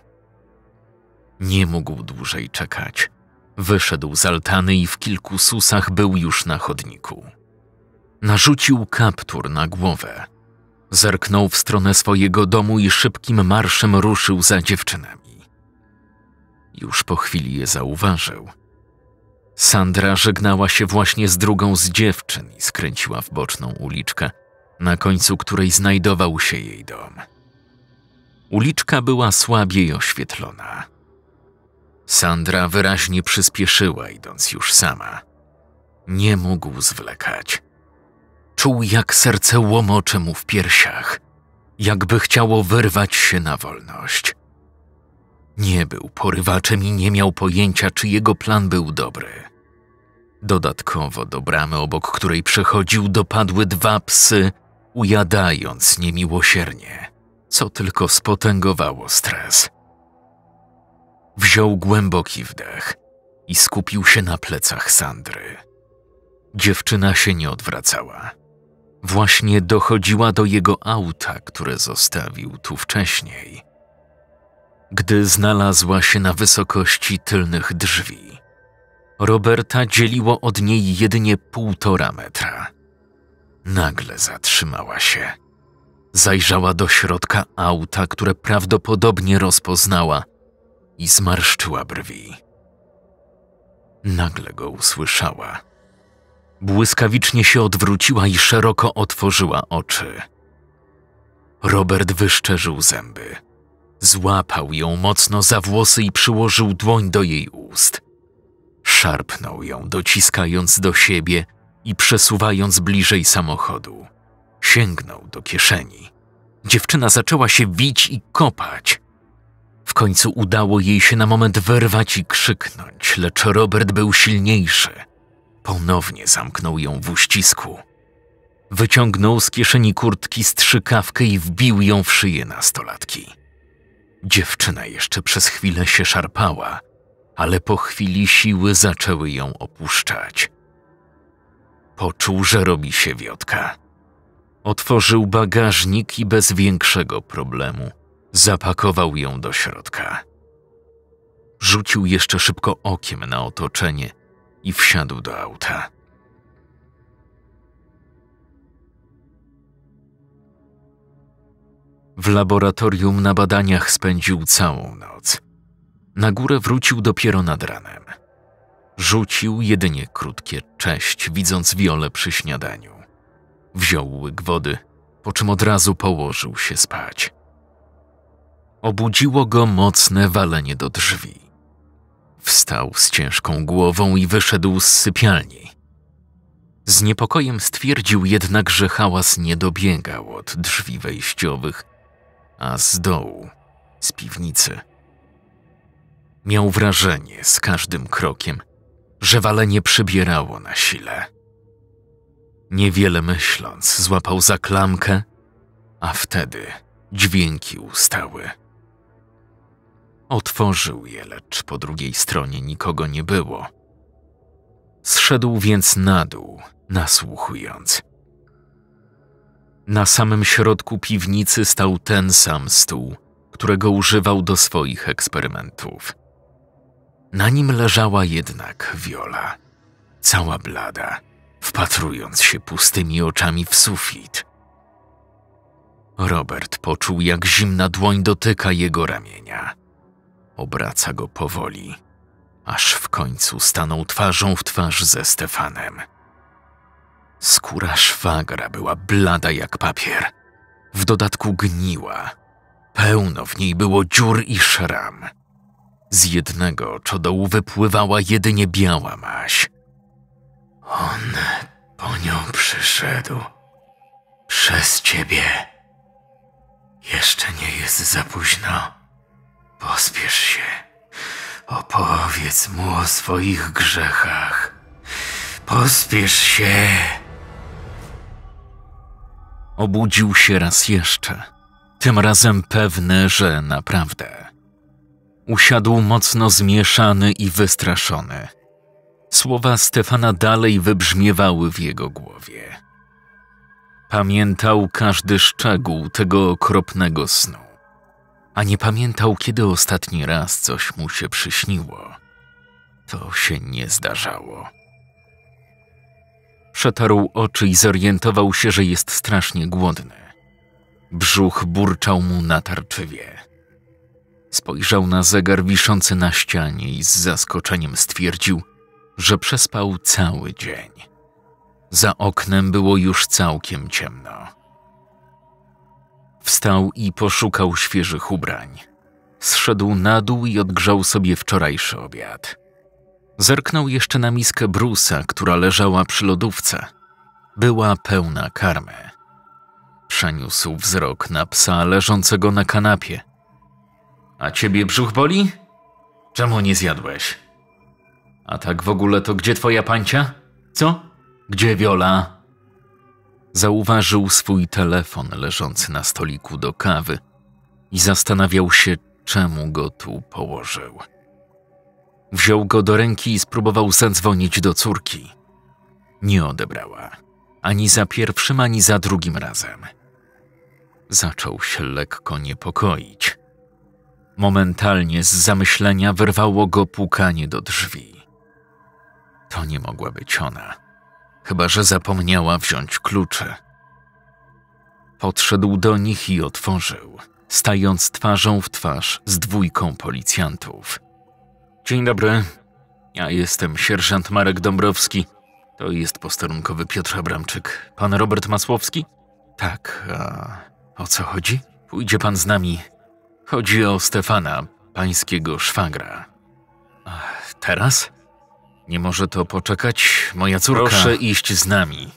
Nie mógł dłużej czekać. Wyszedł z altany i w kilku susach był już na chodniku. Narzucił kaptur na głowę. Zerknął w stronę swojego domu i szybkim marszem ruszył za dziewczynami. Już po chwili je zauważył. Sandra żegnała się właśnie z drugą z dziewczyn i skręciła w boczną uliczkę, na końcu której znajdował się jej dom. Uliczka była słabiej oświetlona. Sandra wyraźnie przyspieszyła, idąc już sama. Nie mógł zwlekać. Czuł, jak serce łomocze mu w piersiach, jakby chciało wyrwać się na wolność. Nie był porywaczem i nie miał pojęcia, czy jego plan był dobry. Dodatkowo do bramy, obok której przechodził, dopadły dwa psy, ujadając niemiłosiernie co tylko spotęgowało stres. Wziął głęboki wdech i skupił się na plecach Sandry. Dziewczyna się nie odwracała. Właśnie dochodziła do jego auta, które zostawił tu wcześniej. Gdy znalazła się na wysokości tylnych drzwi, Roberta dzieliło od niej jedynie półtora metra. Nagle zatrzymała się Zajrzała do środka auta, które prawdopodobnie rozpoznała i zmarszczyła brwi. Nagle go usłyszała. Błyskawicznie się odwróciła i szeroko otworzyła oczy. Robert wyszczerzył zęby. Złapał ją mocno za włosy i przyłożył dłoń do jej ust. Szarpnął ją, dociskając do siebie i przesuwając bliżej samochodu. Sięgnął do kieszeni. Dziewczyna zaczęła się wić i kopać. W końcu udało jej się na moment wyrwać i krzyknąć, lecz Robert był silniejszy. Ponownie zamknął ją w uścisku. Wyciągnął z kieszeni kurtki strzykawkę i wbił ją w szyję nastolatki. Dziewczyna jeszcze przez chwilę się szarpała, ale po chwili siły zaczęły ją opuszczać. Poczuł, że robi się wiotka. Otworzył bagażnik i bez większego problemu zapakował ją do środka. Rzucił jeszcze szybko okiem na otoczenie i wsiadł do auta. W laboratorium na badaniach spędził całą noc. Na górę wrócił dopiero nad ranem. Rzucił jedynie krótkie cześć, widząc Wiolę przy śniadaniu. Wziął łyk wody, po czym od razu położył się spać. Obudziło go mocne walenie do drzwi. Wstał z ciężką głową i wyszedł z sypialni. Z niepokojem stwierdził jednak, że hałas nie dobiegał od drzwi wejściowych, a z dołu, z piwnicy. Miał wrażenie z każdym krokiem, że walenie przybierało na sile. Niewiele myśląc, złapał za klamkę, a wtedy dźwięki ustały. Otworzył je, lecz po drugiej stronie nikogo nie było. Zszedł więc na dół, nasłuchując. Na samym środku piwnicy stał ten sam stół, którego używał do swoich eksperymentów. Na nim leżała jednak Wiola, cała blada wpatrując się pustymi oczami w sufit. Robert poczuł, jak zimna dłoń dotyka jego ramienia. Obraca go powoli, aż w końcu stanął twarzą w twarz ze Stefanem. Skóra szwagra była blada jak papier, w dodatku gniła. Pełno w niej było dziur i szram. Z jednego czodołu wypływała jedynie biała maś, on po nią przyszedł. Przez ciebie. Jeszcze nie jest za późno. Pospiesz się. Opowiedz mu o swoich grzechach. Pospiesz się. Obudził się raz jeszcze, tym razem pewny, że naprawdę. Usiadł mocno zmieszany i wystraszony Słowa Stefana dalej wybrzmiewały w jego głowie. Pamiętał każdy szczegół tego okropnego snu, a nie pamiętał, kiedy ostatni raz coś mu się przyśniło. To się nie zdarzało. Przetarł oczy i zorientował się, że jest strasznie głodny. Brzuch burczał mu natarczywie. Spojrzał na zegar wiszący na ścianie i z zaskoczeniem stwierdził – że przespał cały dzień. Za oknem było już całkiem ciemno. Wstał i poszukał świeżych ubrań. Zszedł na dół i odgrzał sobie wczorajszy obiad. Zerknął jeszcze na miskę brusa, która leżała przy lodówce. Była pełna karmy. Przeniósł wzrok na psa leżącego na kanapie. A ciebie brzuch boli? Czemu nie zjadłeś? A tak w ogóle to gdzie twoja pancia? Co? Gdzie Wiola? Zauważył swój telefon leżący na stoliku do kawy i zastanawiał się, czemu go tu położył. Wziął go do ręki i spróbował zadzwonić do córki. Nie odebrała. Ani za pierwszym, ani za drugim razem. Zaczął się lekko niepokoić. Momentalnie z zamyślenia wyrwało go pukanie do drzwi. To nie mogła być ona. Chyba, że zapomniała wziąć klucze. Podszedł do nich i otworzył, stając twarzą w twarz z dwójką policjantów. Dzień dobry. Ja jestem sierżant Marek Dąbrowski. To jest posterunkowy Piotr Abramczyk. Pan Robert Masłowski? Tak, a o co chodzi? Pójdzie pan z nami. Chodzi o Stefana, pańskiego szwagra. A teraz? Nie może to poczekać. Moja córka. Proszę iść z nami.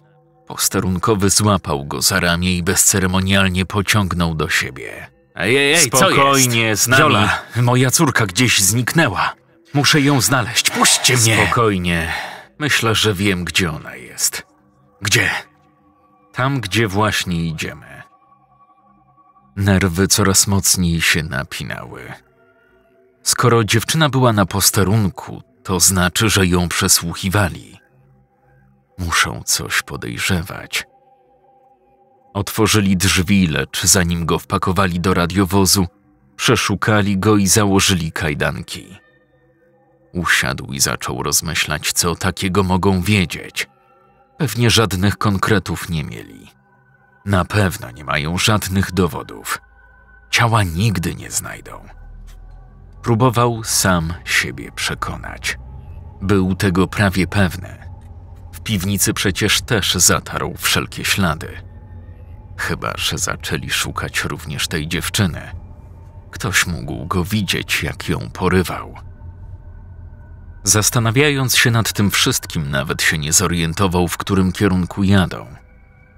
Posterunkowy złapał go za ramię i bezceremonialnie pociągnął do siebie. Ej, ej, ej Spokojnie, z nami. Viola, moja córka gdzieś zniknęła. Muszę ją znaleźć. Puśćcie mnie. Spokojnie. Myślę, że wiem, gdzie ona jest. Gdzie? Tam, gdzie właśnie idziemy. Nerwy coraz mocniej się napinały. Skoro dziewczyna była na posterunku, to znaczy, że ją przesłuchiwali. Muszą coś podejrzewać. Otworzyli drzwi, lecz zanim go wpakowali do radiowozu, przeszukali go i założyli kajdanki. Usiadł i zaczął rozmyślać, co takiego mogą wiedzieć. Pewnie żadnych konkretów nie mieli. Na pewno nie mają żadnych dowodów. Ciała nigdy nie znajdą próbował sam siebie przekonać. Był tego prawie pewny. W piwnicy przecież też zatarł wszelkie ślady. Chyba, że zaczęli szukać również tej dziewczyny. Ktoś mógł go widzieć, jak ją porywał. Zastanawiając się nad tym wszystkim, nawet się nie zorientował, w którym kierunku jadą.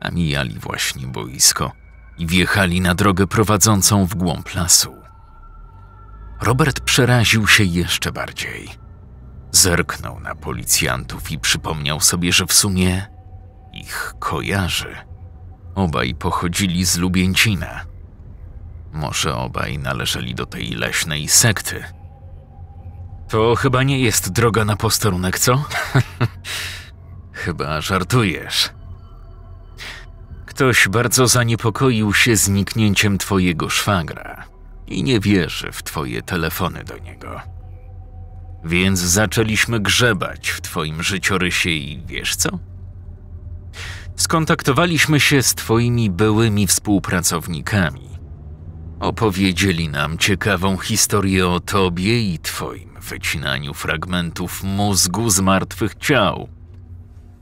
A mijali właśnie boisko i wjechali na drogę prowadzącą w głąb lasu. Robert przeraził się jeszcze bardziej. Zerknął na policjantów i przypomniał sobie, że w sumie ich kojarzy. Obaj pochodzili z Lubięcina. Może obaj należeli do tej leśnej sekty. To chyba nie jest droga na posterunek, co? chyba żartujesz. Ktoś bardzo zaniepokoił się zniknięciem twojego szwagra i nie wierzy w twoje telefony do niego. Więc zaczęliśmy grzebać w twoim życiorysie i wiesz co? Skontaktowaliśmy się z twoimi byłymi współpracownikami. Opowiedzieli nam ciekawą historię o tobie i twoim wycinaniu fragmentów mózgu z martwych ciał.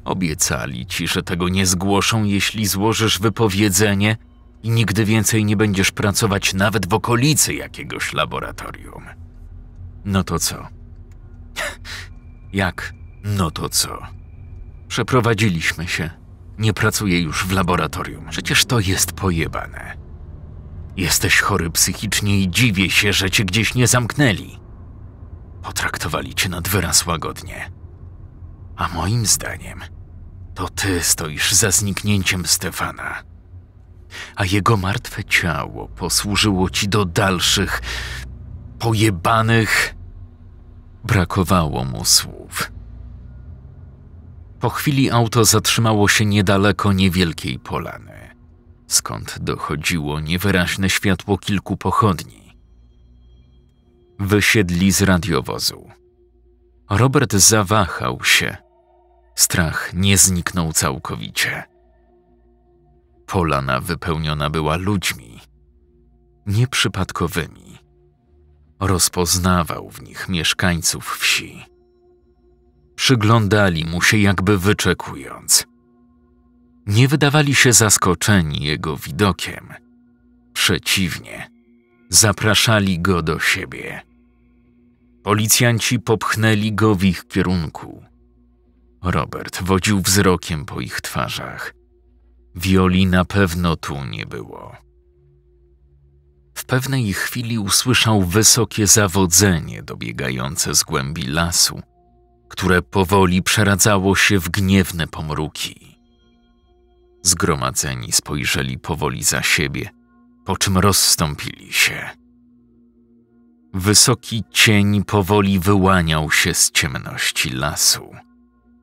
Obiecali ci, że tego nie zgłoszą, jeśli złożysz wypowiedzenie – i nigdy więcej nie będziesz pracować nawet w okolicy jakiegoś laboratorium. No to co? Jak? No to co? Przeprowadziliśmy się. Nie pracuję już w laboratorium. Przecież to jest pojebane. Jesteś chory psychicznie i dziwię się, że cię gdzieś nie zamknęli. Potraktowali cię nad wyraz łagodnie. A moim zdaniem, to ty stoisz za zniknięciem Stefana a jego martwe ciało posłużyło ci do dalszych pojebanych. Brakowało mu słów. Po chwili auto zatrzymało się niedaleko niewielkiej polany, skąd dochodziło niewyraźne światło kilku pochodni. Wysiedli z radiowozu. Robert zawahał się. Strach nie zniknął całkowicie. Polana wypełniona była ludźmi, nieprzypadkowymi. Rozpoznawał w nich mieszkańców wsi. Przyglądali mu się, jakby wyczekując. Nie wydawali się zaskoczeni jego widokiem. Przeciwnie, zapraszali go do siebie. Policjanci popchnęli go w ich kierunku. Robert wodził wzrokiem po ich twarzach. Wioli na pewno tu nie było. W pewnej chwili usłyszał wysokie zawodzenie dobiegające z głębi lasu, które powoli przeradzało się w gniewne pomruki. Zgromadzeni spojrzeli powoli za siebie, po czym rozstąpili się. Wysoki cień powoli wyłaniał się z ciemności lasu,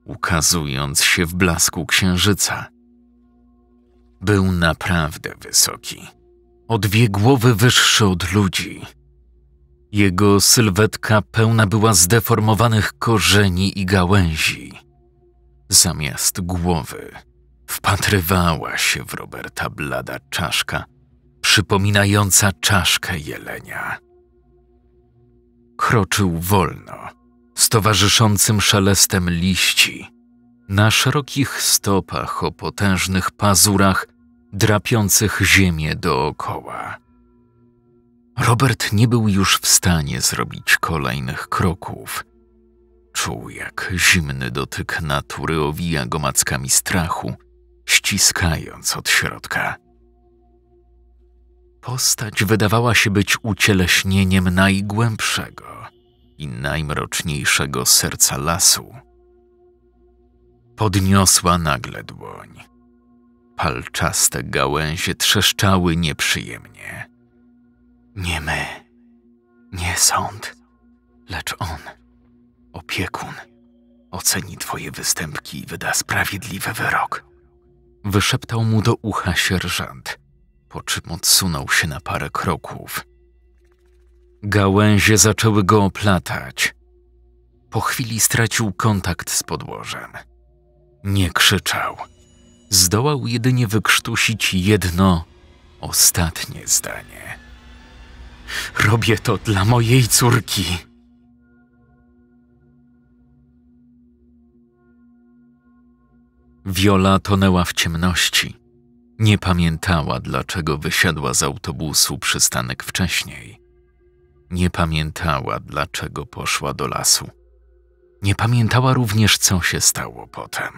ukazując się w blasku księżyca, był naprawdę wysoki. O dwie głowy wyższy od ludzi. Jego sylwetka pełna była zdeformowanych korzeni i gałęzi. Zamiast głowy wpatrywała się w Roberta blada czaszka, przypominająca czaszkę jelenia. Kroczył wolno, z towarzyszącym szelestem liści. Na szerokich stopach o potężnych pazurach drapiących ziemię dookoła. Robert nie był już w stanie zrobić kolejnych kroków. Czuł, jak zimny dotyk natury owija go mackami strachu, ściskając od środka. Postać wydawała się być ucieleśnieniem najgłębszego i najmroczniejszego serca lasu. Podniosła nagle dłoń Palczaste gałęzie trzeszczały nieprzyjemnie. Nie my, nie sąd, lecz on, opiekun, oceni twoje występki i wyda sprawiedliwy wyrok. Wyszeptał mu do ucha sierżant, po czym odsunął się na parę kroków. Gałęzie zaczęły go oplatać. Po chwili stracił kontakt z podłożem. Nie krzyczał zdołał jedynie wykrztusić jedno ostatnie zdanie. Robię to dla mojej córki. Wiola tonęła w ciemności. Nie pamiętała, dlaczego wysiadła z autobusu przystanek wcześniej. Nie pamiętała, dlaczego poszła do lasu. Nie pamiętała również, co się stało potem.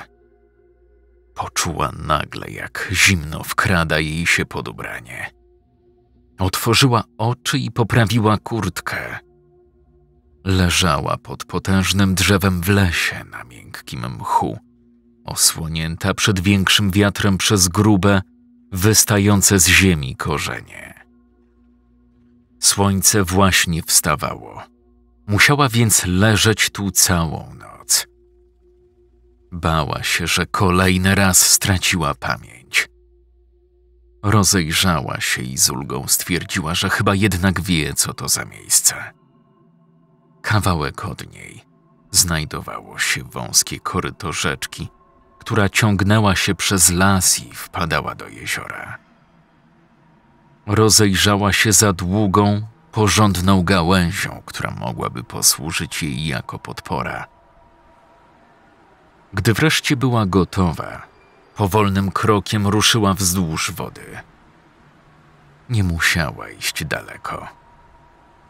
Poczuła nagle, jak zimno wkrada jej się pod ubranie. Otworzyła oczy i poprawiła kurtkę. Leżała pod potężnym drzewem w lesie na miękkim mchu, osłonięta przed większym wiatrem przez grube, wystające z ziemi korzenie. Słońce właśnie wstawało. Musiała więc leżeć tu całą noc. Bała się, że kolejny raz straciła pamięć. Rozejrzała się i z ulgą stwierdziła, że chyba jednak wie, co to za miejsce. Kawałek od niej znajdowało się wąskie koryto rzeczki, która ciągnęła się przez las i wpadała do jeziora. Rozejrzała się za długą, porządną gałęzią, która mogłaby posłużyć jej jako podpora – gdy wreszcie była gotowa, powolnym krokiem ruszyła wzdłuż wody. Nie musiała iść daleko.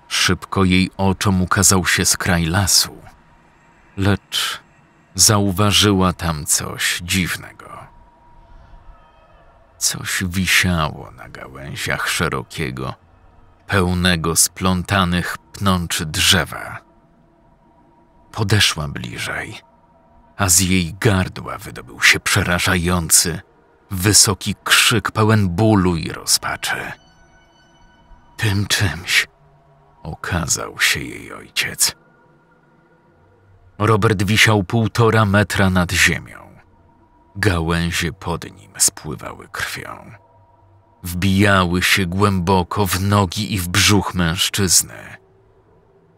Szybko jej oczom ukazał się skraj lasu, lecz zauważyła tam coś dziwnego. Coś wisiało na gałęziach szerokiego, pełnego splątanych pnączy drzewa. Podeszła bliżej a z jej gardła wydobył się przerażający, wysoki krzyk pełen bólu i rozpaczy. Tym czymś okazał się jej ojciec. Robert wisiał półtora metra nad ziemią. Gałęzie pod nim spływały krwią. Wbijały się głęboko w nogi i w brzuch mężczyzny.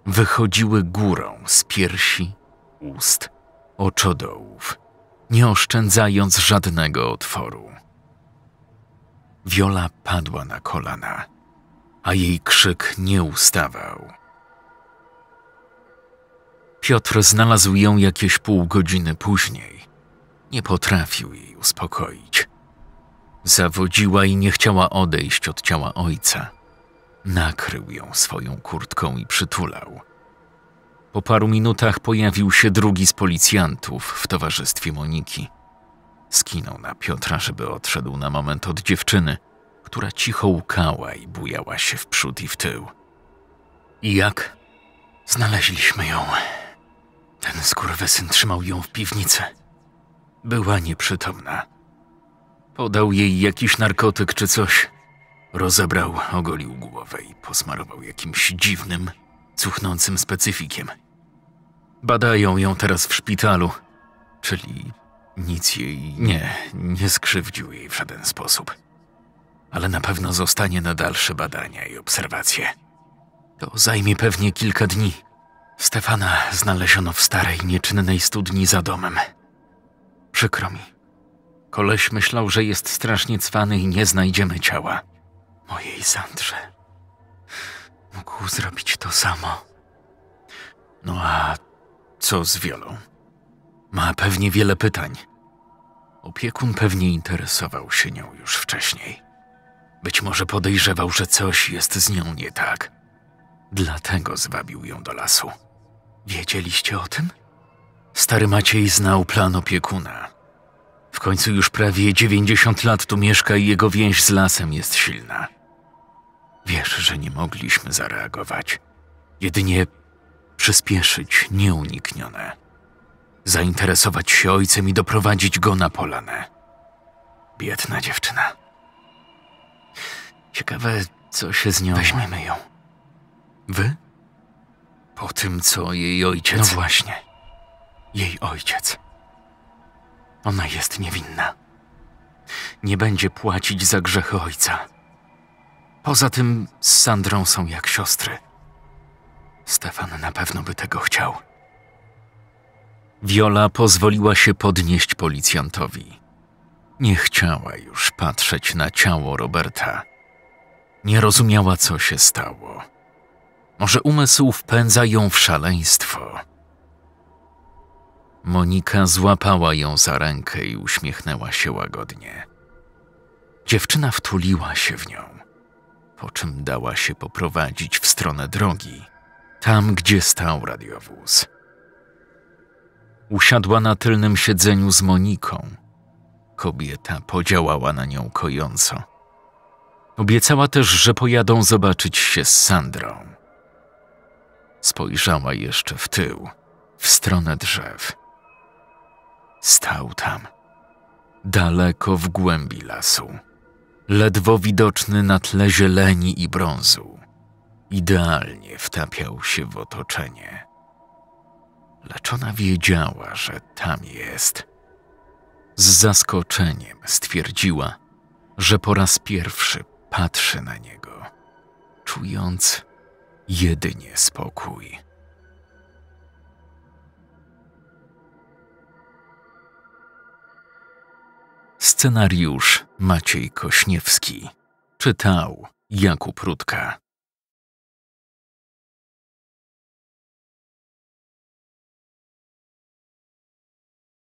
Wychodziły górą z piersi, ust oczodołów, nie oszczędzając żadnego otworu. Wiola padła na kolana, a jej krzyk nie ustawał. Piotr znalazł ją jakieś pół godziny później. Nie potrafił jej uspokoić. Zawodziła i nie chciała odejść od ciała ojca. Nakrył ją swoją kurtką i przytulał – po paru minutach pojawił się drugi z policjantów w towarzystwie Moniki. Skinął na Piotra, żeby odszedł na moment od dziewczyny, która cicho łkała i bujała się w przód i w tył. I jak? Znaleźliśmy ją. Ten skurwysyn trzymał ją w piwnicy. Była nieprzytomna. Podał jej jakiś narkotyk czy coś. Rozebrał, ogolił głowę i posmarował jakimś dziwnym, cuchnącym specyfikiem. Badają ją teraz w szpitalu, czyli nic jej nie, nie skrzywdził jej w żaden sposób. Ale na pewno zostanie na dalsze badania i obserwacje. To zajmie pewnie kilka dni. Stefana znaleziono w starej, nieczynnej studni za domem. Przykro mi. Koleś myślał, że jest strasznie cwany i nie znajdziemy ciała. Mojej Sandrze. Mógł zrobić to samo. No a co z Wiolą? Ma pewnie wiele pytań. Opiekun pewnie interesował się nią już wcześniej. Być może podejrzewał, że coś jest z nią nie tak. Dlatego zwabił ją do lasu. Wiedzieliście o tym? Stary Maciej znał plan opiekuna. W końcu już prawie 90 lat tu mieszka i jego więź z lasem jest silna. Wiesz, że nie mogliśmy zareagować. Jedynie przyspieszyć nieuniknione. Zainteresować się ojcem i doprowadzić go na polanę. Biedna dziewczyna. Ciekawe, co się z nią... Weźmiemy ją. Wy? Po tym, co jej ojciec... No właśnie. Jej ojciec. Ona jest niewinna. Nie będzie płacić za grzechy ojca. Poza tym z Sandrą są jak siostry. Stefan na pewno by tego chciał. Viola pozwoliła się podnieść policjantowi. Nie chciała już patrzeć na ciało Roberta. Nie rozumiała, co się stało. Może umysł wpędza ją w szaleństwo. Monika złapała ją za rękę i uśmiechnęła się łagodnie. Dziewczyna wtuliła się w nią, po czym dała się poprowadzić w stronę drogi tam, gdzie stał radiowóz. Usiadła na tylnym siedzeniu z Moniką. Kobieta podziałała na nią kojąco. Obiecała też, że pojadą zobaczyć się z Sandrą. Spojrzała jeszcze w tył, w stronę drzew. Stał tam, daleko w głębi lasu, ledwo widoczny na tle zieleni i brązu idealnie wtapiał się w otoczenie. Lecz ona wiedziała, że tam jest. Z zaskoczeniem stwierdziła, że po raz pierwszy patrzy na niego, czując jedynie spokój. Scenariusz Maciej Kośniewski czytał Jakub Rudka.